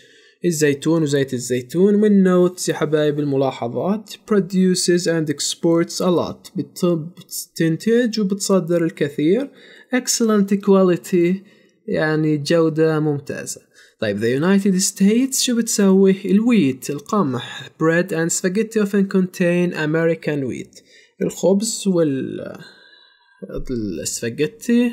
الزيتون وزيت الزيتون من نوتس يا حبايب الملاحظات produces and exports a lot بتنتج وبتصدر الكثير excellent quality يعني جودة ممتازة طيب the United States شو بتسوي الويت القمح bread and spaghetti often contain American wheat الخبز وال السباجيتي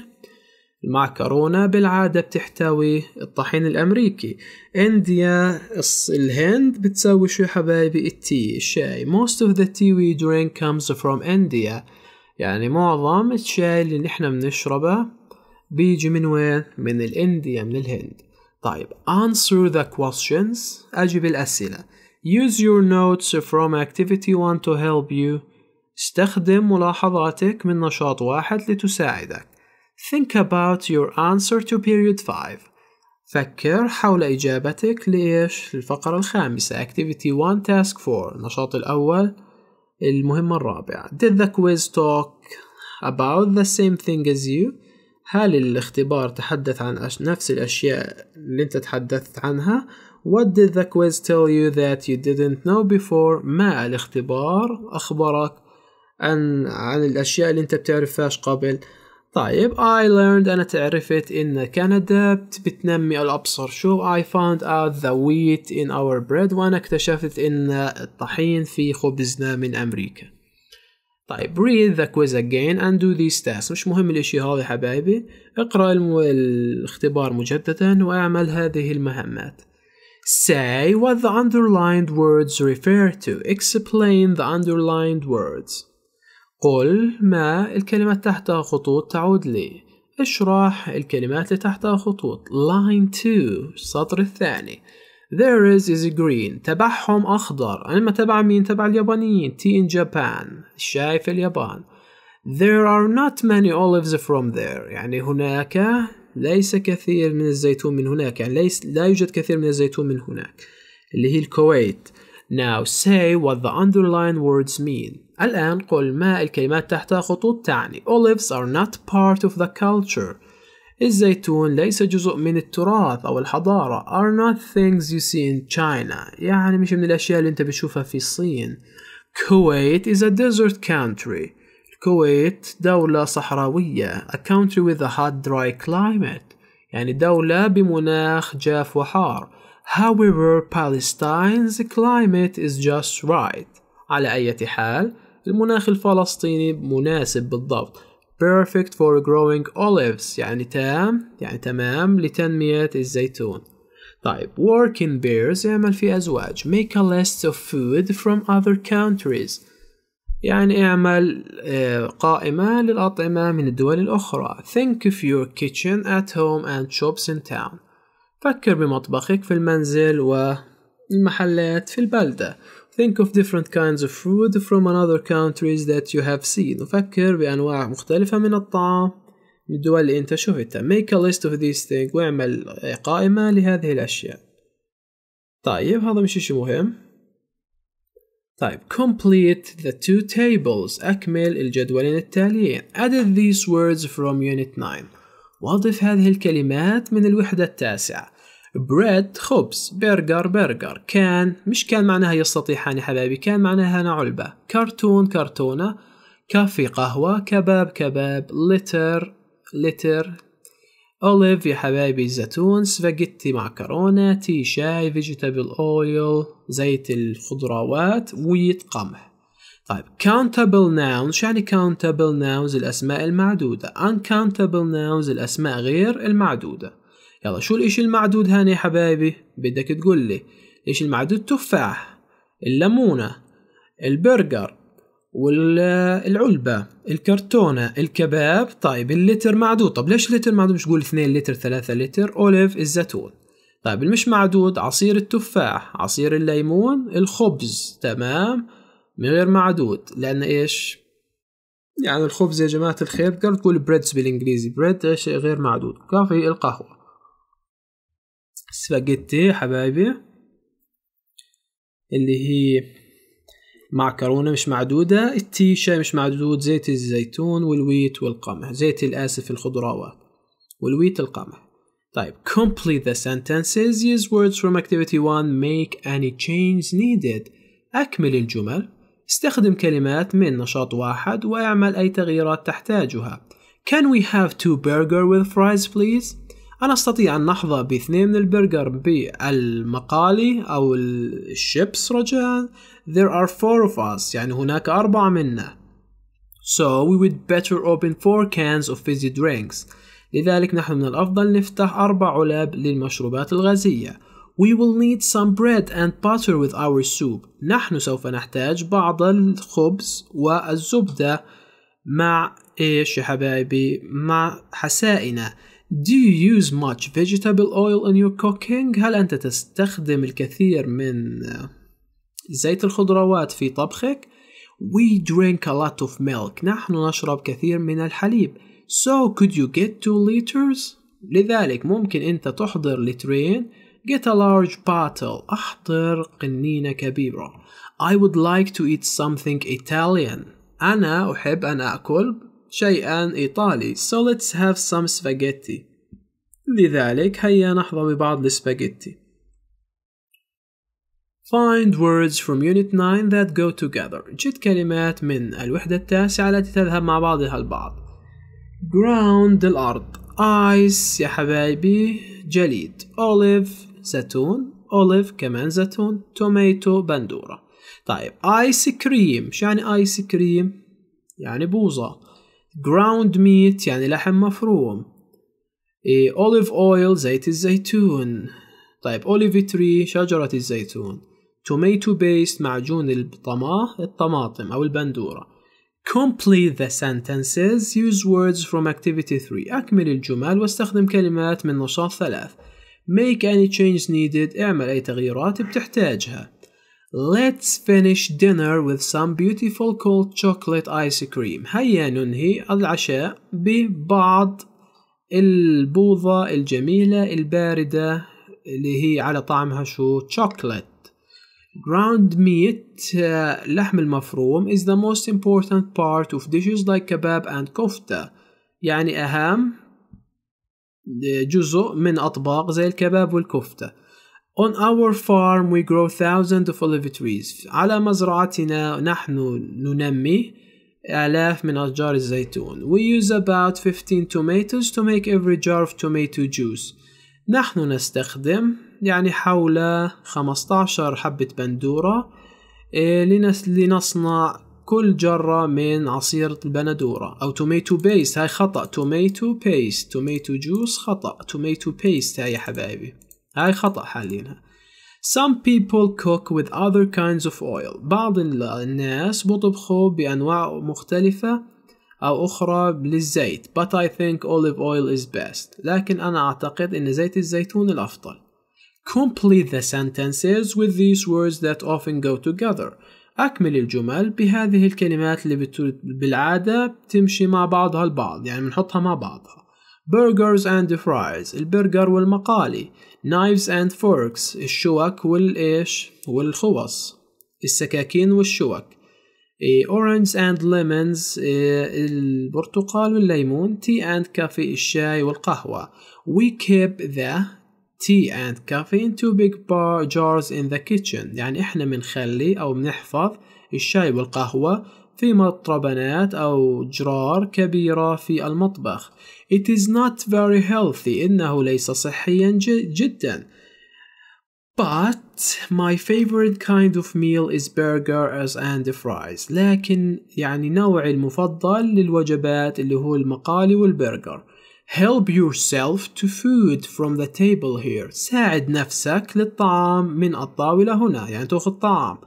المعكرونة بالعادة بتحتوي الطحين الأمريكي إنديا الهند بتسوي شو حبايبي التي الشاي most of the tea we drink comes from India يعني معظم الشاي اللي نحن بنشربه بيجي من وين؟ من الإنديا من الهند طيب answer the questions أجب الأسئلة use your notes from activity one to help you استخدم ملاحظاتك من نشاط واحد لتساعدك Think about your answer to period 5 فكر حول إجابتك لإيش؟ للفقرة الخامسة Activity 1 Task 4 النشاط الأول المهمة الرابعة Did the quiz talk about the same thing as you؟ هل الاختبار تحدث عن نفس الأشياء اللي أنت تحدثت عنها؟ What did the quiz tell you that you didn't know before؟ ما الاختبار أخبرك عن عن الأشياء اللي أنت بتعرفهاش قبل؟ طيب I learned أنا تعرفت إن كندا بتنمي الأبصر شو I found out the wheat in our bread وأنا اكتشفت إن الطحين في خبزنا من أمريكا طيب read the quiz again and do these tasks مش مهم الاشي هذا حبايبي اقرأ الم... الاختبار مجددا واعمل هذه المهمات Say what the underlined words refer to. Explain the underlined words. قل ما الكلمة تحتها خطوط تعود لي اشرح الكلمات اللي تحتها خطوط line 2 السطر الثاني there is is green تبعهم أخضر أما تبع مين تبع اليابانيين tea in Japan شايف اليابان there are not many olives from there يعني هناك ليس كثير من الزيتون من هناك يعني ليس لا يوجد كثير من الزيتون من هناك اللي هي الكويت Now say what the underlined words mean. الآن قل ما الكلمات تحت خطوط تعني. Olives are not part of the culture. الزيتون ليس جزء من التراث أو الحضارة. Are not things you see in China. يعني مش من الأشياء اللي أنت بتشوفها في الصين. Kuwait is a desert country. الكويت دولة صحراوية. A country with a hot dry climate. يعني دولة بمناخ جاف وحار. However, Palestine's climate is just right. على أي حال المناخ الفلسطيني مناسب بالضبط perfect for growing olives يعني تام يعني تمام لتنمية الزيتون طيب working bears يعمل في أزواج make a list of food from other countries يعني اعمل قائمة للأطعمة من الدول الأخرى think of your kitchen at home and shops in town فكر بمطبخك في المنزل والمحلات في البلدة Think of different kinds of food from another countries that you have seen وفكر بأنواع مختلفة من الطعام من الدول اللي أنت شفتها Make a list of these things واعمل قائمة لهذه الأشياء طيب هذا مش شيء مهم طيب complete the two tables أكمل الجدولين التاليين Edit these words from unit 9 وأضف هذه الكلمات من الوحدة التاسعة بريد خبز برجر برجر كان مش كان معناها يستطيع حاني حبايبي كان معناها أنا علبة كرتون كرتونة كافي قهوة كباب كباب لتر لتر أوليف يا حبايبي زيتون سباجيتي معكرونة تي شاي فيجيتابل أويل زيت الخضروات ويت قمح طيب countable nouns شو يعني countable nouns الأسماء المعدودة uncountable nouns الأسماء غير المعدودة يلا شو الإشي المعدود هاني يا حبايبي بدك تقول لي الإشي المعدود تفاح الليمونة البرجر والعلبة الكرتونة الكباب طيب اللتر معدود طب ليش اللتر معدود مش قول 2 لتر 3 لتر أوليف الزيتون طيب المش معدود عصير التفاح عصير الليمون الخبز تمام من غير معدود لأن إيش؟ يعني الخبز يا جماعة الخير تقدر تقول بريدز بالإنجليزي بريد إيش غير معدود كافي القهوة سباجيتي حبايبي اللي هي معكرونة مش معدودة التي شاي مش معدود زيت الزيتون والويت والقمح زيت الآسف الخضروات والويت القمح طيب complete the sentences use words from activity one make any change needed أكمل الجمل استخدم كلمات من نشاط واحد واعمل أي تغييرات تحتاجها Can we have two burger with fries please? أنا أستطيع أن نحظى باثنين من البرجر بالمقالي أو الشيبس رجاء There are four of us يعني هناك أربعة منا So we would better open four cans of fizzy drinks لذلك نحن من الأفضل نفتح أربع علب للمشروبات الغازية We will need some bread and butter with our soup. نحن سوف نحتاج بعض الخبز والزبدة مع إيش يا حبايبي؟ مع حسائنا. Do you use much vegetable oil in your cooking? هل أنت تستخدم الكثير من زيت الخضروات في طبخك؟ We drink a lot of milk. نحن نشرب كثير من الحليب. So could you get two liters? لذلك ممكن أنت تحضر لترين Get a large bottle. أحضر قنينة كبيرة. I would like to eat something Italian. أنا أحب أن أكل شيئا إيطالي. So let's have some spaghetti. لذلك هيا نحظى ببعض السباجيتي. Find words from Unit 9 that go together. جد كلمات من الوحدة التاسعة التي تذهب مع بعضها البعض. Ground الأرض. Ice يا حبايبي جليد. Olive زيتون اوليف كمان زيتون توميتو بندوره طيب ايس كريم شو يعني ايس كريم يعني بوظه جراوند ميت يعني لحم مفروم إيه، اوليف اويل زيت الزيتون طيب اوليف تري شجره الزيتون توميتو بيست معجون الطماه الطماطم او البندوره Complete the sentences. Use words from activity 3. أكمل الجمل واستخدم كلمات من نشاط ثلاث. make any changes needed اعمل أي تغييرات بتحتاجها Let's finish dinner with some beautiful cold chocolate ice cream هيا ننهي العشاء ببعض البوظة الجميلة الباردة اللي هي على طعمها شو chocolate ground meat لحم المفروم is the most important part of dishes like kebab and kofta يعني أهم جزء من أطباق زي الكباب والكفتة On our farm we grow thousands of olive trees على مزرعتنا نحن ننمي آلاف من أشجار الزيتون We use about 15 tomatoes to make every jar of tomato juice نحن نستخدم يعني حول 15 حبة بندورة آه، لنصنع كل جرة من عصير البندورة أو توميتو بيست هاي خطأ توميتو بيست توميتو جوس خطأ توميتو بيست هاي يا حبايبي هاي خطأ حاليا Some people cook with other kinds of oil بعض الناس بطبخوا بأنواع مختلفة أو أخرى للزيت But I think olive oil is best لكن أنا أعتقد أن زيت الزيتون الأفضل Complete the sentences with these words that often go together أكمل الجمل بهذه الكلمات اللي بالعادة بتمشي مع بعضها البعض يعني بنحطها مع بعضها burgers and fries البرجر والمقالي knives and forks الشوك والإيش والخوص السكاكين والشوك إيه، orange and lemons إيه، البرتقال والليمون tea and coffee الشاي والقهوة we keep the تي اند كافيين تو بيج بار جارز ان ذا كيتشن يعني احنا بنخلي او بنحفظ الشاي والقهوة في مطربنات أو جرار كبيرة في المطبخ It is not very healthy إنه ليس صحيا جدا But my favorite kind of meal is burgers and fries لكن يعني نوعي المفضل للوجبات اللي هو المقالي والبرجر Help yourself to food from the table here. ساعد نفسك للطعام من الطاولة هنا، يعني تأخذ طعام.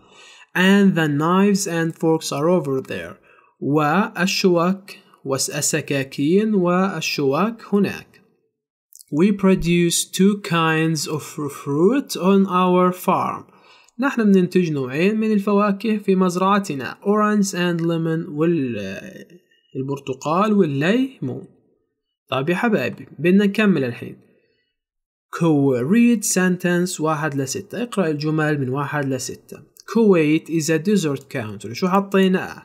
And the knives and forks are over there. والشوك والسكاكين والشوك هناك. We produce two kinds of fruit on our farm. نحن بننتج نوعين من الفواكه في مزرعتنا orange and lemon والبرتقال والليمون طيب يا حبايبي بدنا نكمل الحين كو read sentence واحد لستة اقرأ الجمل من واحد لستة كويت is a desert country شو حطيناه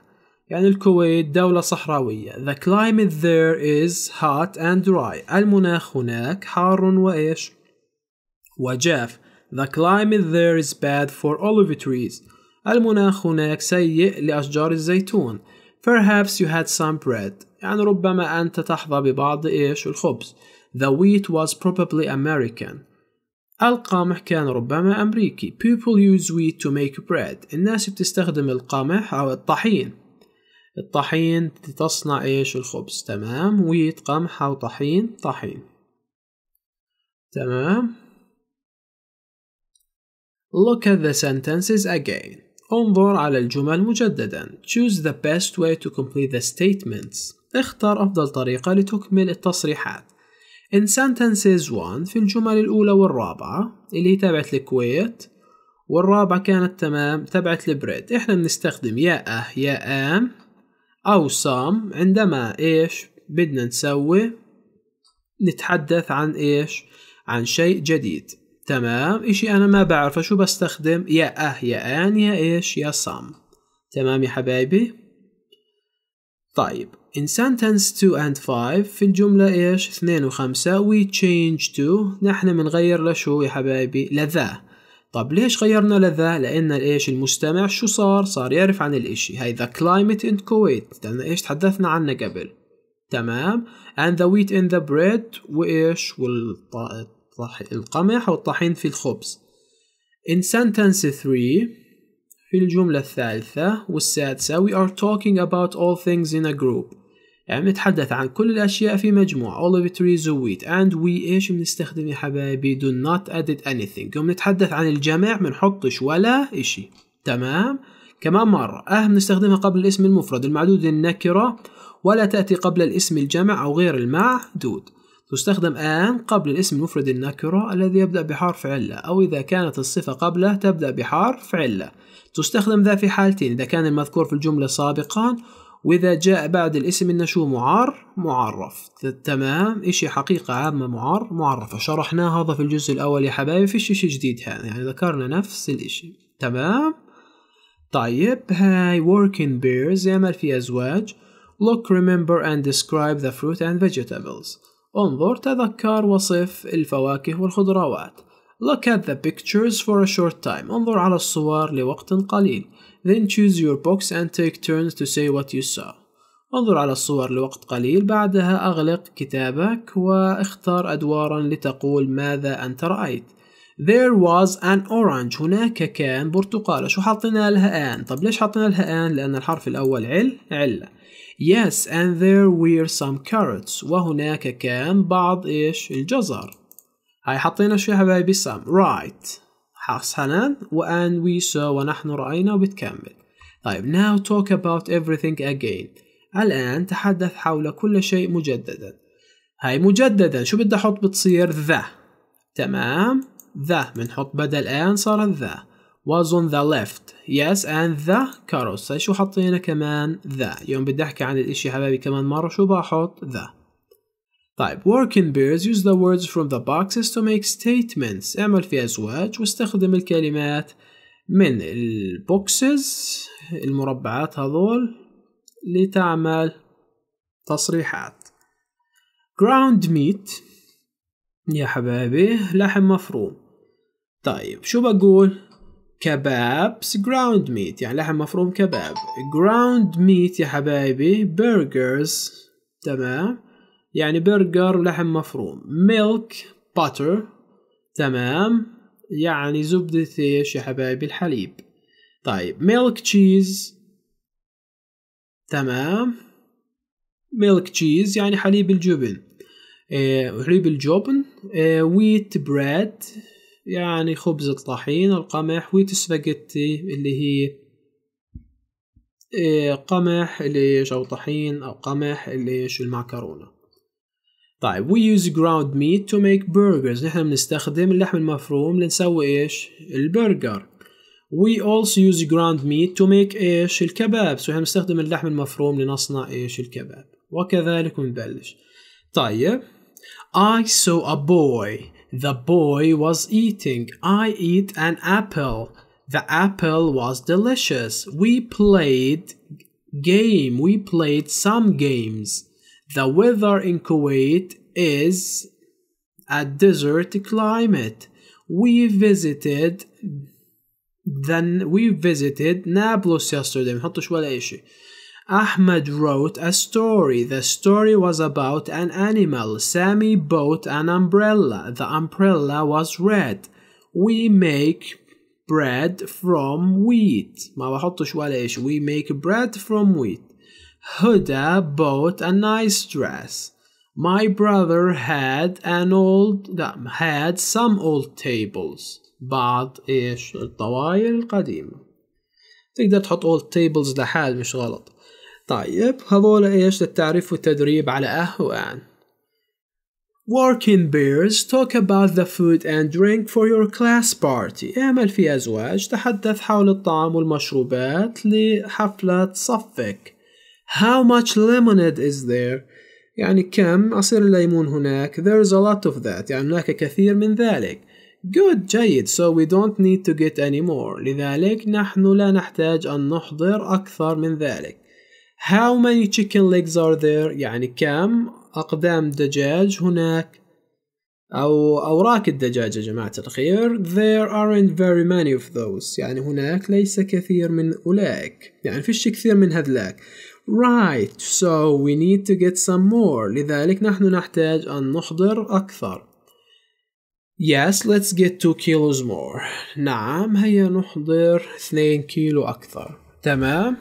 يعني الكويت دولة صحراوية The climate there is hot and dry المناخ هناك حار وإيش وجاف The climate there is bad for olive trees المناخ هناك سيء لأشجار الزيتون Perhaps you had some bread يعني ربما أنت تحظى ببعض إيش الخبز The wheat was probably American القمح كان ربما أمريكي People use wheat to make bread الناس بتستخدم القمح أو الطحين الطحين تصنع إيش الخبز تمام wheat قمح أو طحين طحين تمام Look at the sentences again انظر على الجمل مجددا Choose the best way to complete the statements اختر أفضل طريقة لتكمل التصريحات In sentences 1 في الجمل الأولى والرابعة اللي هي تابعت الكويت والرابعة كانت تمام تبعت البريد احنا بنستخدم يا أه يا آم أو سام عندما إيش بدنا نسوي نتحدث عن إيش عن شيء جديد تمام إشي أنا ما بعرفه شو بستخدم يا أه يا آن يا إيش يا سام تمام يا حبايبي طيب In sentence 2 and 5 في الجملة إيش 2 و 5 we change to نحن بنغير لشو يا حبايبي لذا طب ليش غيرنا لذا لأن الإيش المستمع شو صار صار يعرف عن الإشي هاي the climate in Kuwait لأن إيش تحدثنا عنه قبل تمام and the wheat in the bread وإيش والقمح القمح والطحين في الخبز in sentence 3 في الجملة الثالثة والسادسة we are talking about all things in a group يعني نتحدث عن كل الأشياء في مجموعة all of it trees wheat and we إيش بنستخدم يا حبايبي do not add anything يوم نتحدث عن الجمع بنحطش ولا إشي تمام كمان مرة أه بنستخدمها قبل الاسم المفرد المعدود النكرة ولا تأتي قبل الاسم الجمع أو غير المعدود تستخدم آن قبل الاسم المفرد النكرة الذي يبدأ بحرف علة أو إذا كانت الصفة قبله تبدأ بحرف علة تستخدم ذا في حالتين إذا كان المذكور في الجملة سابقا وإذا جاء بعد الاسم إنه شو معار معرف تمام إشي حقيقة عامة معار معرفة شرحناه هذا في الجزء الأول يا حبايبي فيش إشي جديد هذا يعني ذكرنا نفس الإشي تمام طيب هاي working bears يعمل في أزواج look remember and describe the fruit and vegetables انظر تذكر وصف الفواكه والخضروات look at the pictures for a short time انظر على الصور لوقت قليل then choose your box and take turns to say what you saw انظر على الصور لوقت قليل بعدها أغلق كتابك واختار أدوارا لتقول ماذا أنت رأيت There was an orange هناك كان برتقالة شو حطينا لها آن طب ليش حطينا لها آن لأن الحرف الأول عل علة Yes and there were some carrots وهناك كان بعض إيش الجزر هاي حطينا شو يا حبايبي some right حسنا وان وي saw ونحن رأينا وبتكمل طيب now talk about everything again الآن تحدث حول كل شيء مجددا هاي مجددا شو بدي أحط بتصير ذا تمام ذا بنحط بدل آن صارت ذا was on the left yes and the carousel شو حطينا كمان ذا يوم بدي أحكي عن الإشي حبايبي كمان مرة شو بحط ذا طيب working pairs use the words from the boxes to make statements اعمل في أزواج واستخدم الكلمات من البوكسز المربعات هذول لتعمل تصريحات ground meat يا حبايبي لحم مفروم طيب شو بقول كبابس ground meat يعني لحم مفروم كباب ground meat يا حبايبي burgers تمام يعني برجر لحم مفروم ميلك باتر تمام يعني زبدة ايش يا حبايبي الحليب طيب ميلك تشيز تمام ميلك تشيز يعني حليب الجبن إيه حليب الجبن إيه ويت بريد يعني خبز الطحين القمح ويت سباجيتي اللي هي إيه قمح اللي او طحين او قمح اللي المعكرونه طيب we use ground meat to make burgers نحن بنستخدم اللحم المفروم لنسوي ايش البرجر we also use ground meat to make ايش الكباب سو so بنستخدم اللحم المفروم لنصنع ايش الكباب وكذلك بنبلش طيب I saw a boy The boy was eating. I eat an apple. The apple was delicious. We played game. We played some games. The weather in Kuwait is a desert climate. We visited then we visited Nablus yesterday ما حطوش ولا أي Ahmed wrote a story. The story was about an animal. Sammy bought an umbrella. The umbrella was red. We make bread from wheat. ما بحطش ولا إيش. We make bread from wheat. Huda bought a nice dress. My brother had an old had some old tables بعض ايش الطوايا القديمة تقدر تحط old tables لحال مش غلط طيب هذول ايش للتعريف والتدريب على اه وان Working bears talk about the food and drink for your class party. اعمل في أزواج تحدث حول الطعام والمشروبات لحفلة صفك. How much lemonade is there? يعني كم عصير الليمون هناك there is a lot of that يعني هناك كثير من ذلك good جيد so we don't need to get any more لذلك نحن لا نحتاج أن نحضر أكثر من ذلك how many chicken legs are there يعني كم أقدام دجاج هناك أو أوراق الدجاج يا جماعة الخير there aren't very many of those يعني هناك ليس كثير من أولئك يعني فيش كثير من هذلاك Right, so we need to get some more. لذلك نحن نحتاج أن نحضر أكثر. Yes, let's get 2 kilos more. نعم, هيا نحضر 2 كيلو أكثر. تمام؟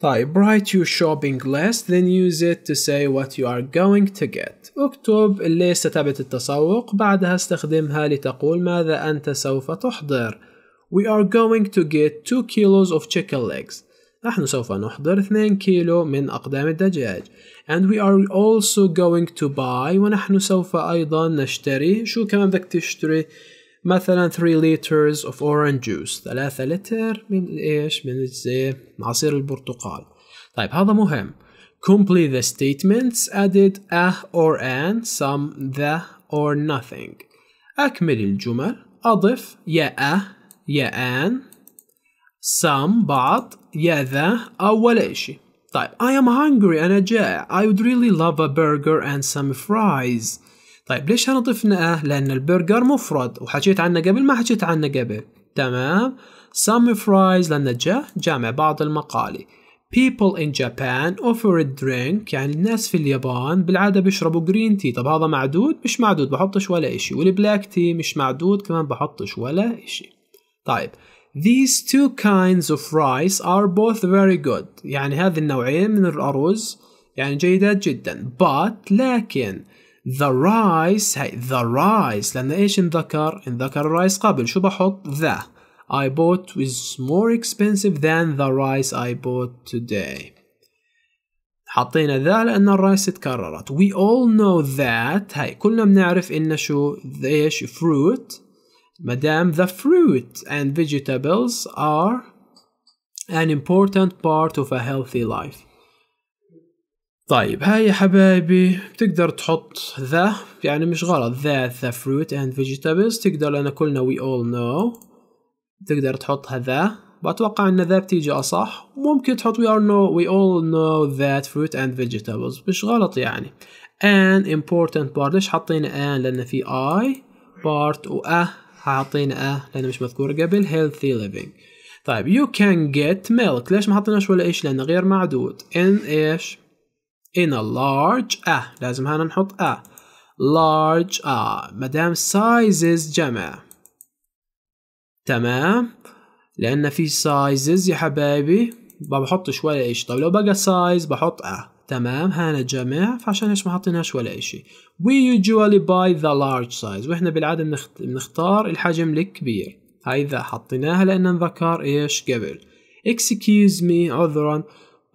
طيب, write your shopping list, then use it to say what you are going to get. اكتب الليستة تبعت التسوق, بعدها استخدمها لتقول ماذا أنت سوف تحضر. We are going to get 2 kilos of chicken legs. نحن سوف نحضر 2 كيلو من أقدام الدجاج and we are also going to buy ونحن سوف أيضا نشتري شو كمان بدك تشتري مثلا 3 liters of orange juice 3 لتر من ايش من عصير البرتقال طيب هذا مهم complete the statements added a or an some the or nothing أكمل الجمل أضف يا أ يا أن some بعض يا ذا أول إشي طيب I am hungry أنا جائع I would really love a burger and some fries طيب ليش هنضيفنا أه؟ لأن البرجر مفرد وحكيت عنه قبل ما حكيت عنه قبل تمام some fries لأن جاء جامع بعض المقالي people in Japan offer a drink يعني الناس في اليابان بالعادة بيشربوا جرين تي طب هذا معدود مش معدود بحطش ولا إشي والبلاك تي مش معدود كمان بحطش ولا إشي طيب These two kinds of rice are both very good يعني هذه النوعين من الأرز يعني جيدات جدا but لكن the rice هي the rice لأن إيش انذكر انذكر الرايس قبل شو بحط the I bought was more expensive than the rice I bought today حطينا ذا لأن الرايس تكررت we all know that هاي كلنا بنعرف إن شو إيش fruit Madam, the fruit and vegetables are an important part of a healthy life. طيب هاي يا حبايبي تقدر تحط the يعني مش غلط the the fruit and vegetables تقدر لأن كلنا we all know تقدر تحط هذا بتوقع ان ذا بتيجي اصح ممكن تحط we are know we all know that fruit and vegetables مش غلط يعني an important part ليش حاطين an لان في I part و a حاطين اه لانه مش مذكور قبل healthy living طيب you can get milk ليش ما حطيناش ولا ايش لانه غير معدود in ايش in a large اه لازم هنا نحط اه large اه مدام sizes جمع تمام لان في sizes يا حبايبي ما بحطش ولا ايش طيب لو بقى size بحط اه تمام هانا جمع فعشان ايش ما حطيناش ولا إشي we usually buy the large size وإحنا بالعادة بنختار الحجم الكبير هاي ذا حطيناها لأن نذكر إيش قبل excuse me عذرا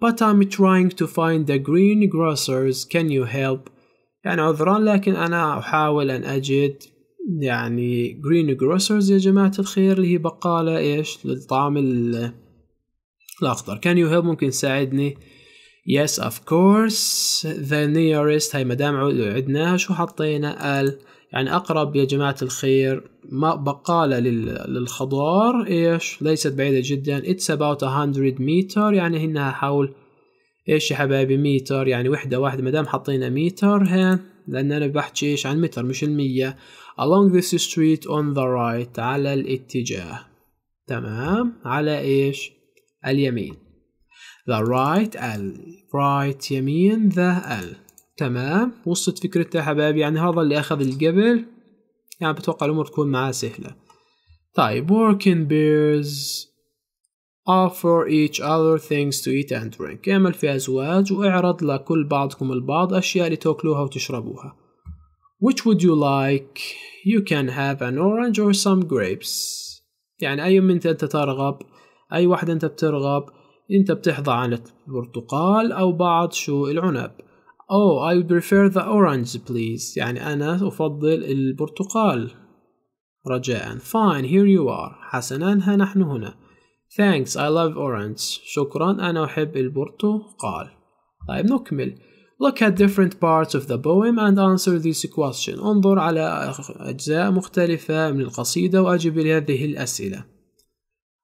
but I'm trying to find the green grocers can you help يعني عذرا لكن أنا أحاول أن أجد يعني green grocers يا جماعة الخير اللي هي بقالة إيش للطعام الأخضر can you help ممكن تساعدني Yes of course the nearest هاي مدام عدناها شو حطينا ال يعني أقرب يا جماعة الخير ما بقالة للخضار إيش ليست بعيدة جدا it's about a hundred meter يعني إنها حول إيش يا حبايبي متر يعني وحدة واحدة مدام حطينا متر ها لأن أنا بحكي إيش عن متر مش المية along this street on the right على الاتجاه تمام على إيش اليمين the right ال right يمين ذا ال تمام وصلت فكرتها حبايبي يعني هذا اللي أخذ القبل يعني بتوقع الأمور تكون معاه سهلة طيب working bears offer each other things to eat and drink اعمل في أزواج واعرض لكل بعضكم البعض أشياء لتأكلوها وتشربوها which would you like you can have an orange or some grapes يعني أي من أنت ترغب أي واحد أنت بترغب أنت بتحظى عن البرتقال أو بعض شو العنب Oh I would prefer the orange please يعني أنا أفضل البرتقال رجاء Fine here you are حسنا ها نحن هنا Thanks I love orange شكرا أنا أحب البرتقال طيب نكمل Look at different parts of the poem and answer this question انظر على أجزاء مختلفة من القصيدة وأجب لهذه الأسئلة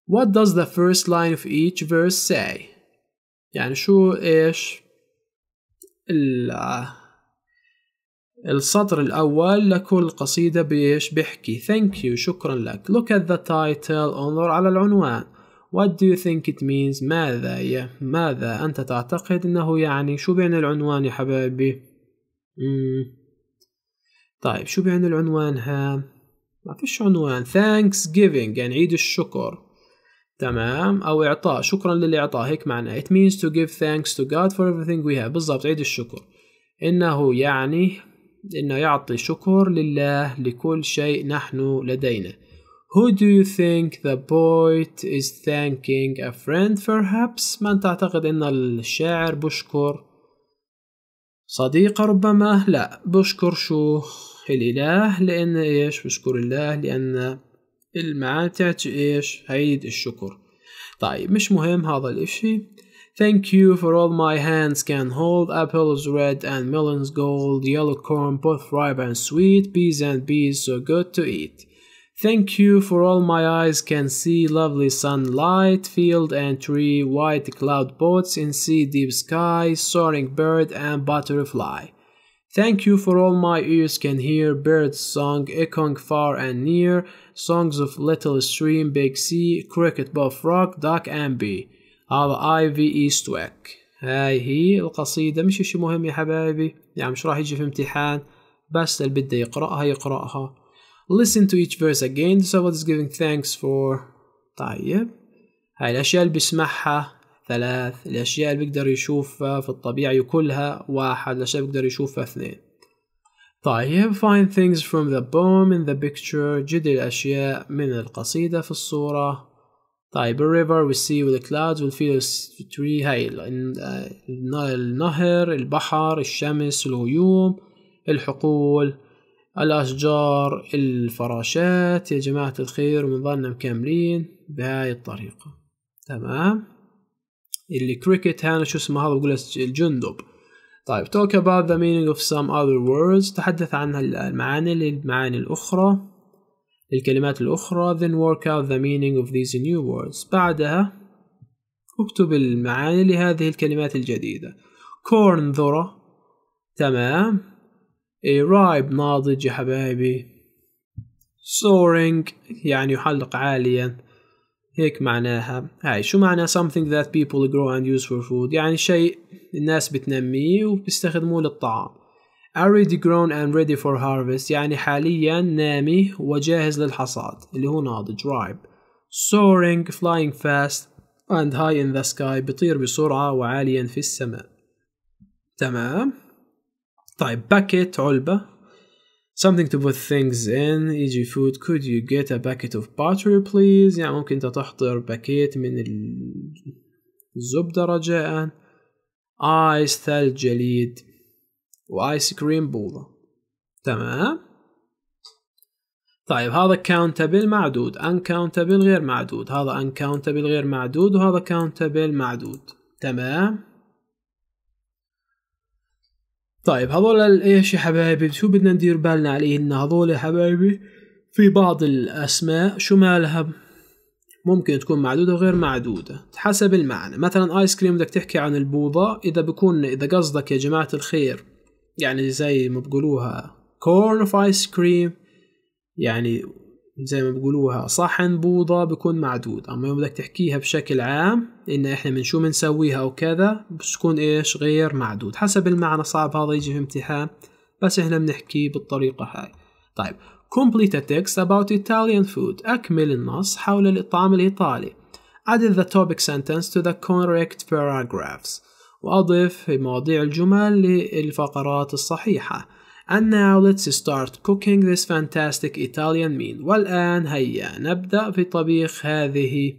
What does the first line of each verse say? يعني شو إيش ال السطر الأول لكل قصيدة بيش بيحكي thank you شكرا لك look at the title انظر على العنوان what do you think it means ماذا يا ماذا أنت تعتقد أنه يعني شو بيعني العنوان يا حبايبي مم. طيب شو بيعني العنوان ها ما فيش عنوان thanksgiving يعني عيد الشكر تمام أو إعطاء شكرا للإعطاء هيك معناها it means to give thanks to God for everything we have بالضبط عيد الشكر إنه يعني إنه يعطي شكر لله لكل شيء نحن لدينا Who do you think the poet is thanking a friend perhaps؟ من تعتقد أن الشاعر بشكر صديقة ربما؟ لا بشكر شو؟ الإله لأن إيش؟ بشكر الله لأن المعان تاعتي ايش هيد الشكر طيب مش مهم هذا الاشي Thank you for all my hands can hold apples red and melons gold yellow corn both ripe and sweet peas and beans so good to eat Thank you for all my eyes can see lovely sunlight field and tree white cloud boats in sea deep sky soaring bird and butterfly Thank you for all my ears can hear birds' song echoing far and near, songs of little stream, big sea, cricket, buff rock, duck and bee. هذا ايفي ايستويك هاي هي القصيدة مش شي مهم يا حبايبي يعني مش راح يجي في امتحان بس اللي بده يقرأها يقرأها listen to each verse again so what is giving thanks for طيب هاي الأشياء اللي بسمعها ثلاث الأشياء اللي بيقدر يشوفها في الطبيعة كلها واحد الأشياء اللي بيقدر يشوفها اثنين طيب find things from the poem in the picture جد الأشياء من القصيدة في الصورة طيب الريفر والسي feel the tree هاي النهر البحر الشمس الغيوم الحقول الأشجار الفراشات يا جماعة الخير ونظلنا مكملين بهاي الطريقة تمام اللي كريكت هنا شو اسمه هذا بقول الجندب طيب talk about the meaning of some other words تحدث عن المعاني للمعاني الأخرى الكلمات الأخرى then work out the meaning of these new words بعدها اكتب المعاني لهذه الكلمات الجديدة corn ذرة تمام رايب ناضج يا حبايبي soaring يعني يحلق عاليا هيك معناها هاي شو معنى something that people grow and use for food يعني شيء الناس بتنميه وبيستخدموه للطعام already grown and ready for harvest يعني حاليا نامي وجاهز للحصاد اللي هو ناضج ripe soaring flying fast and high in the sky بيطير بسرعة وعاليا في السماء تمام طيب باكيت علبة something to put things in يجي e food could you get a packet of butter please يعني ممكن انت تحضر باكيت من الزبدة رجاء ايس ثلج جليد وايس كريم بوضة تمام طيب هذا countable معدود uncountable غير معدود هذا uncountable غير معدود وهذا countable معدود تمام طيب هذول ايش يا حبايبي شو بدنا ندير بالنا عليهن هذول يا حبايبي في بعض الاسماء شو مالها ممكن تكون معدودة وغير معدودة حسب المعنى مثلا ايس كريم بدك تحكي عن البوضة اذا بكون اذا قصدك يا جماعة الخير يعني زي ما بقولوها كورن اوف ايس كريم يعني زي ما بيقولوها صحن بوضة بكون معدود أما يوم بدك تحكيها بشكل عام إن إحنا من شو بنسويها أو كذا بتكون إيش غير معدود حسب المعنى صعب هذا يجي في امتحان بس إحنا بنحكي بالطريقة هاي طيب complete a text about Italian food أكمل النص حول الطعام الإيطالي add the topic sentence to the correct paragraphs وأضف مواضيع الجمل للفقرات الصحيحة And now let's start cooking this fantastic Italian meal والآن هيا نبدأ في طبيخ هذه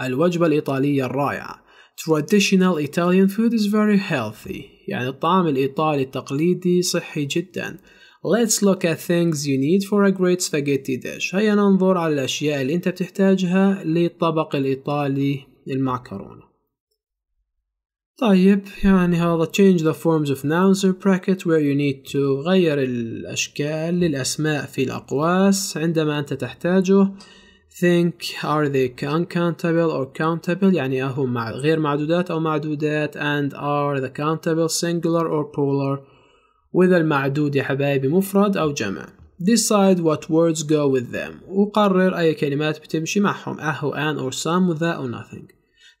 الوجبة الإيطالية الرائعة Traditional Italian food is very healthy يعني الطعام الإيطالي التقليدي صحي جدا Let's look at things you need for a great spaghetti dish هيا ننظر على الأشياء اللي أنت بتحتاجها للطبق الإيطالي المعكرونة طيب يعني هذا change the forms of nouns or bracket where you need to غير الأشكال للأسماء في الأقواس عندما أنت تحتاجه think are they uncountable or countable يعني أهم مع غير معدودات أو معدودات and are the countable singular or polar وإذا المعدود يا حبايبي مفرد أو جمع decide what words go with them وقرر أي كلمات بتمشي معهم أهو an or some وذا أو nothing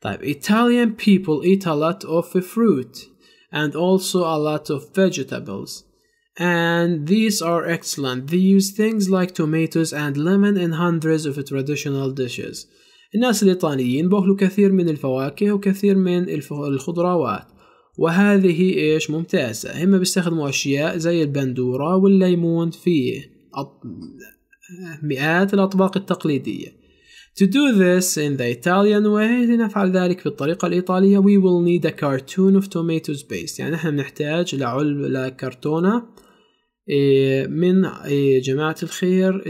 طيب Italian people eat a lot of fruit and also a lot of vegetables and these are excellent they use things like tomatoes and lemon in hundreds of traditional dishes الناس الإيطاليين بأكلوا كثير من الفواكه وكثير من الخضروات وهذه إيش ممتازة هم بيستخدموا أشياء زي البندورة والليمون في مئات الأطباق التقليدية To do this in the Italian way لنفعل ذلك بالطريقة الإيطالية we will need a cartoon of tomatoes paste يعني نحن نحتاج لعلب لكرتونة إيه، من إيه، جماعة الخير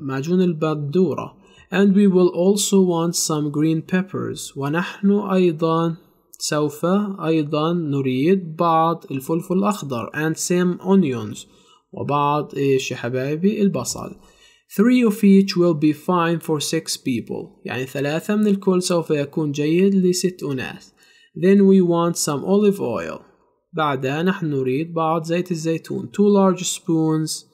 معجون البندورة and we will also want some green peppers ونحن أيضا سوف أيضا نريد بعض الفلفل الأخضر and some onions وبعض الشحبابي إيه، البصل three of each will be fine for six people يعني ثلاثة من الكل سوف يكون جيد لست then we want some olive oil بعدها نحن نريد بعض زيت الزيتون two large spoons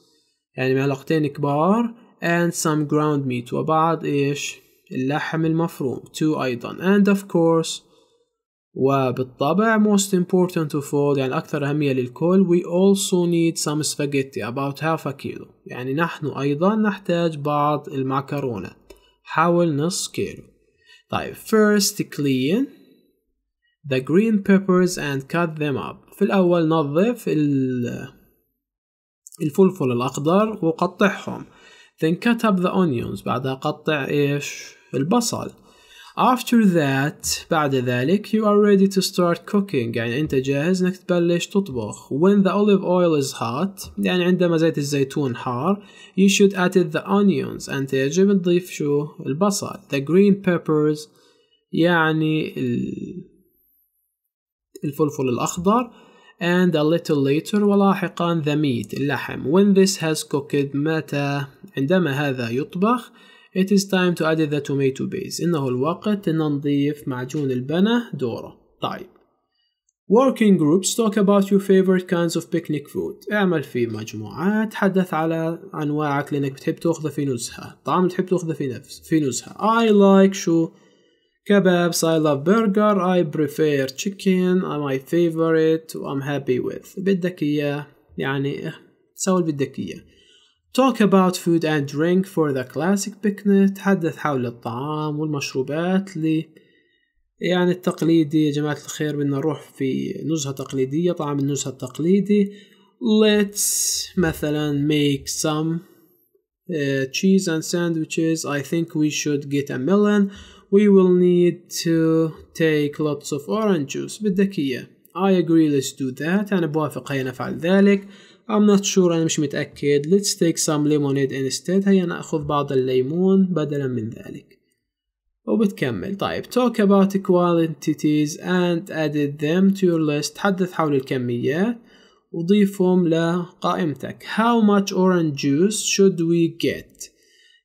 يعني معلقتين كبار and some ground meat وبعض إيش اللحم المفروم two أيضا and of course وبالطبع most important of all يعني أكثر أهمية للكل we also need some spaghetti about half a kilo يعني نحن أيضا نحتاج بعض المعكرونة حاول نص كيلو طيب first clean the green peppers and cut them up في الأول نظف الفلفل الأخضر وقطعهم then cut up the onions بعدها قطع إيش البصل after that بعد ذلك you are ready to start cooking يعني انت جاهز انك تبلش تطبخ when the olive oil is hot يعني عندما زيت الزيتون حار you should add the onions انت يجب تضيف شو البصل the green peppers يعني الفلفل الأخضر and a little later ولاحقا the meat اللحم when this has cooked متى عندما هذا يطبخ It is time to add the tomato base إنه الوقت أن نضيف معجون البنا دورة. طيب Working groups talk about your favorite kinds of picnic food. اعمل في مجموعات حدث على أنواعك لأنك بتحب تأخذ في نزهة. طعم تحب تأخذ في نفس في نزهة. I like شو kebabs. I love burger. I prefer chicken. I'm My favorite. I'm happy with. بدك إياه يعني سوي اللي بدك إياه. talk about food and drink for the classic picnic نتحدث حول الطعام والمشروبات اللي يعني التقليدي يا جماعة الخير بدنا نروح في نزهة تقليدية طعام النزهة التقليدي let's مثلا make some uh, cheese and sandwiches I think we should get a melon we will need to take lots of orange juice بدك إياه I agree let's do that أنا بوافق هيا نفعل ذلك I'm not sure أنا مش متأكد let's take some lemonade instead هيا نأخذ بعض الليمون بدلا من ذلك وبتكمل طيب talk about quantities and added them to your list تحدث حول الكميات وضيفهم لقائمتك how much orange juice should we get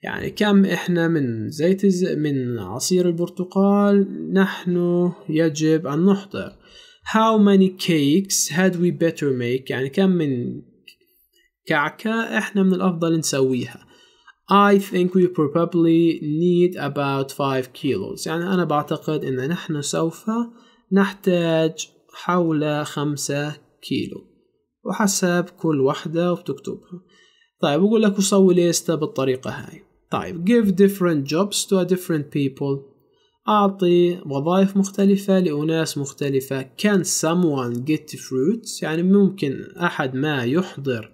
يعني كم احنا من زيت الز... من عصير البرتقال نحن يجب ان نحضر how many cakes had we better make يعني كم من كعكة احنا من الافضل نسويها I think we probably need about 5 kilos يعني أنا بعتقد أن نحن سوف نحتاج حول 5 كيلو وحسب كل وحدة وبتكتبها طيب بقول لك وصوي ليستة بالطريقة هاي طيب give different jobs to different people أعطي وظائف مختلفة لأناس مختلفة can someone get fruits يعني ممكن أحد ما يحضر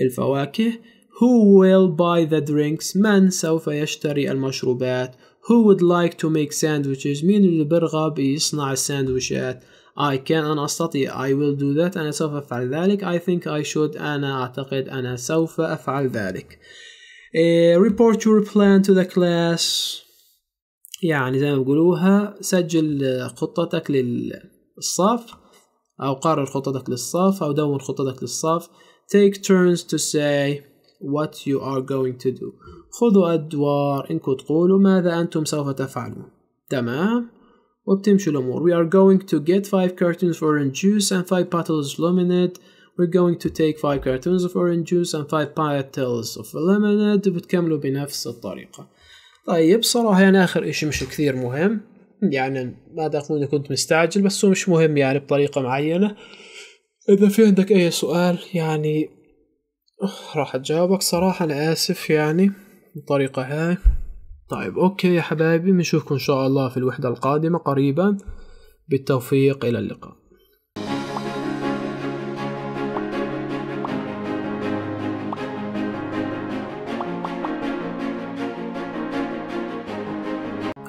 الفواكه Who will buy the drinks؟ من سوف يشتري المشروبات؟ Who would like to make sandwiches؟ مين اللي برغب يصنع الساندويشات؟ I can أنا أستطيع I will do that أنا سوف أفعل ذلك I think I should أنا أعتقد أنا سوف أفعل ذلك uh, Report your plan to the class يعني زي ما بيقولوها سجل خطتك للصف أو قرر خطتك للصف أو دون خطتك للصف take turns to say what you are going to do خذوا أدوار إنكم تقولوا ماذا أنتم سوف تفعلون تمام وبتمشوا الأمور we are going to get 5 cartons of orange juice and 5 bottles of lemonade we're going to take 5 cartons of orange juice and 5 bottles of lemonade بتكملوا بنفس الطريقة طيب صراحة يعني آخر إشي مش كثير مهم يعني ما دام كنت مستعجل بس هو مش مهم يعني بطريقة معينة اذا في عندك اي سؤال يعني راح اجاوبك صراحة انا اسف يعني بالطريقة هاي طيب اوكي يا حبايبي بنشوفكم ان شاء الله في الوحدة القادمة قريبا بالتوفيق الى اللقاء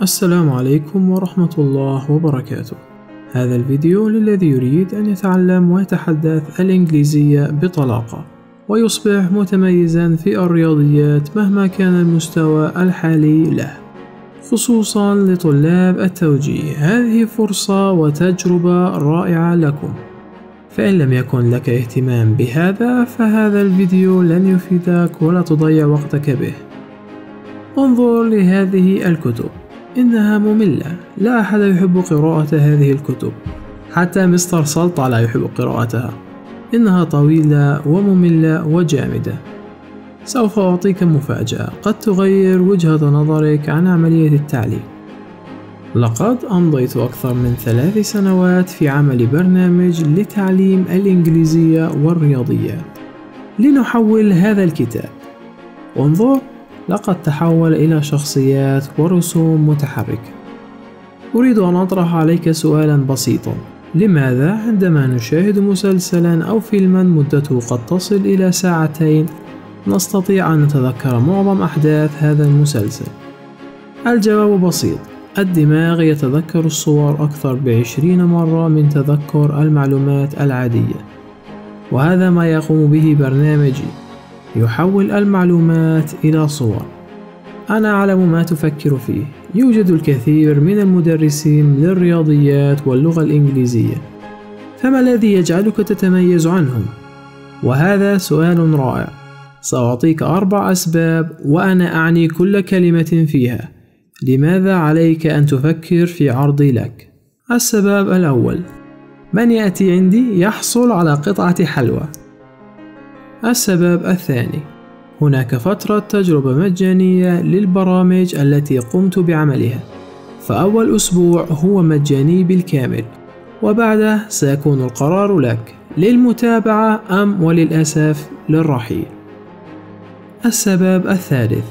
السلام عليكم ورحمة الله وبركاته هذا الفيديو للذي يريد أن يتعلم ويتحدث الإنجليزية بطلاقة ويصبح متميزا في الرياضيات مهما كان المستوى الحالي له خصوصا لطلاب التوجيه هذه فرصة وتجربة رائعة لكم فإن لم يكن لك اهتمام بهذا فهذا الفيديو لن يفيدك ولا تضيع وقتك به انظر لهذه الكتب إنها مملة لا أحد يحب قراءة هذه الكتب حتى مستر سلطة لا يحب قراءتها إنها طويلة ومملة وجامدة سوف أعطيك مفاجأة قد تغير وجهة نظرك عن عملية التعليم لقد أمضيت أكثر من ثلاث سنوات في عمل برنامج لتعليم الإنجليزية والرياضيات لنحول هذا الكتاب انظر لقد تحول إلى شخصيات ورسوم متحركة أريد أن أطرح عليك سؤالا بسيطا لماذا عندما نشاهد مسلسلا أو فيلما مدته قد تصل إلى ساعتين نستطيع أن نتذكر معظم أحداث هذا المسلسل؟ الجواب بسيط الدماغ يتذكر الصور أكثر بعشرين مرة من تذكر المعلومات العادية وهذا ما يقوم به برنامجي يحول المعلومات إلى صور أنا أعلم ما تفكر فيه يوجد الكثير من المدرسين للرياضيات واللغة الإنجليزية فما الذي يجعلك تتميز عنهم؟ وهذا سؤال رائع سأعطيك أربع أسباب وأنا أعني كل كلمة فيها لماذا عليك أن تفكر في عرضي لك؟ السبب الأول من يأتي عندي يحصل على قطعة حلوى السبب الثاني هناك فترة تجربة مجانية للبرامج التي قمت بعملها فأول أسبوع هو مجاني بالكامل وبعده سيكون القرار لك للمتابعة أم وللأسف للرحيل السبب الثالث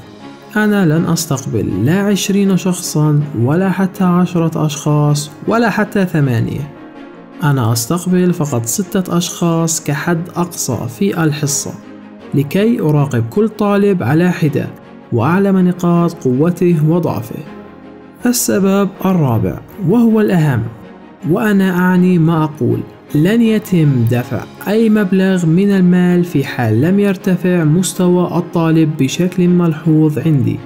أنا لن أستقبل لا عشرين شخصا ولا حتى عشرة أشخاص ولا حتى ثمانية أنا أستقبل فقط ستة أشخاص كحد أقصى في الحصة لكي أراقب كل طالب على حدة وأعلم نقاط قوته وضعفه السبب الرابع وهو الأهم وأنا أعني ما أقول لن يتم دفع أي مبلغ من المال في حال لم يرتفع مستوى الطالب بشكل ملحوظ عندي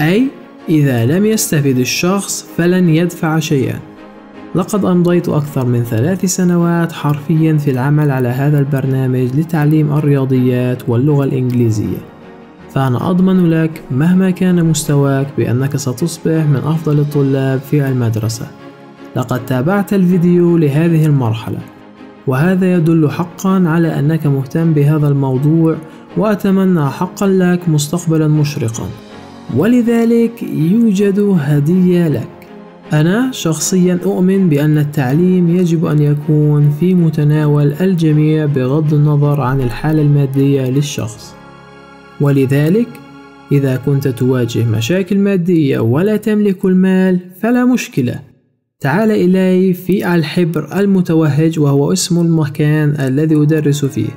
أي إذا لم يستفد الشخص فلن يدفع شيئا لقد أمضيت أكثر من ثلاث سنوات حرفيا في العمل على هذا البرنامج لتعليم الرياضيات واللغة الإنجليزية فأنا أضمن لك مهما كان مستواك بأنك ستصبح من أفضل الطلاب في المدرسة لقد تابعت الفيديو لهذه المرحلة وهذا يدل حقا على أنك مهتم بهذا الموضوع وأتمنى حقا لك مستقبلا مشرقا ولذلك يوجد هدية لك أنا شخصيا أؤمن بأن التعليم يجب أن يكون في متناول الجميع بغض النظر عن الحالة المادية للشخص ولذلك إذا كنت تواجه مشاكل مادية ولا تملك المال فلا مشكلة تعال إلي في الحبر المتوهج وهو اسم المكان الذي أدرس فيه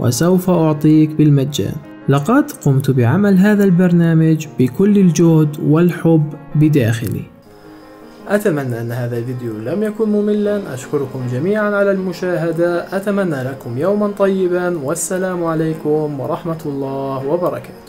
وسوف أعطيك بالمجان لقد قمت بعمل هذا البرنامج بكل الجهد والحب بداخلي أتمنى أن هذا الفيديو لم يكن مملا أشكركم جميعا على المشاهدة أتمنى لكم يوما طيبا والسلام عليكم ورحمة الله وبركاته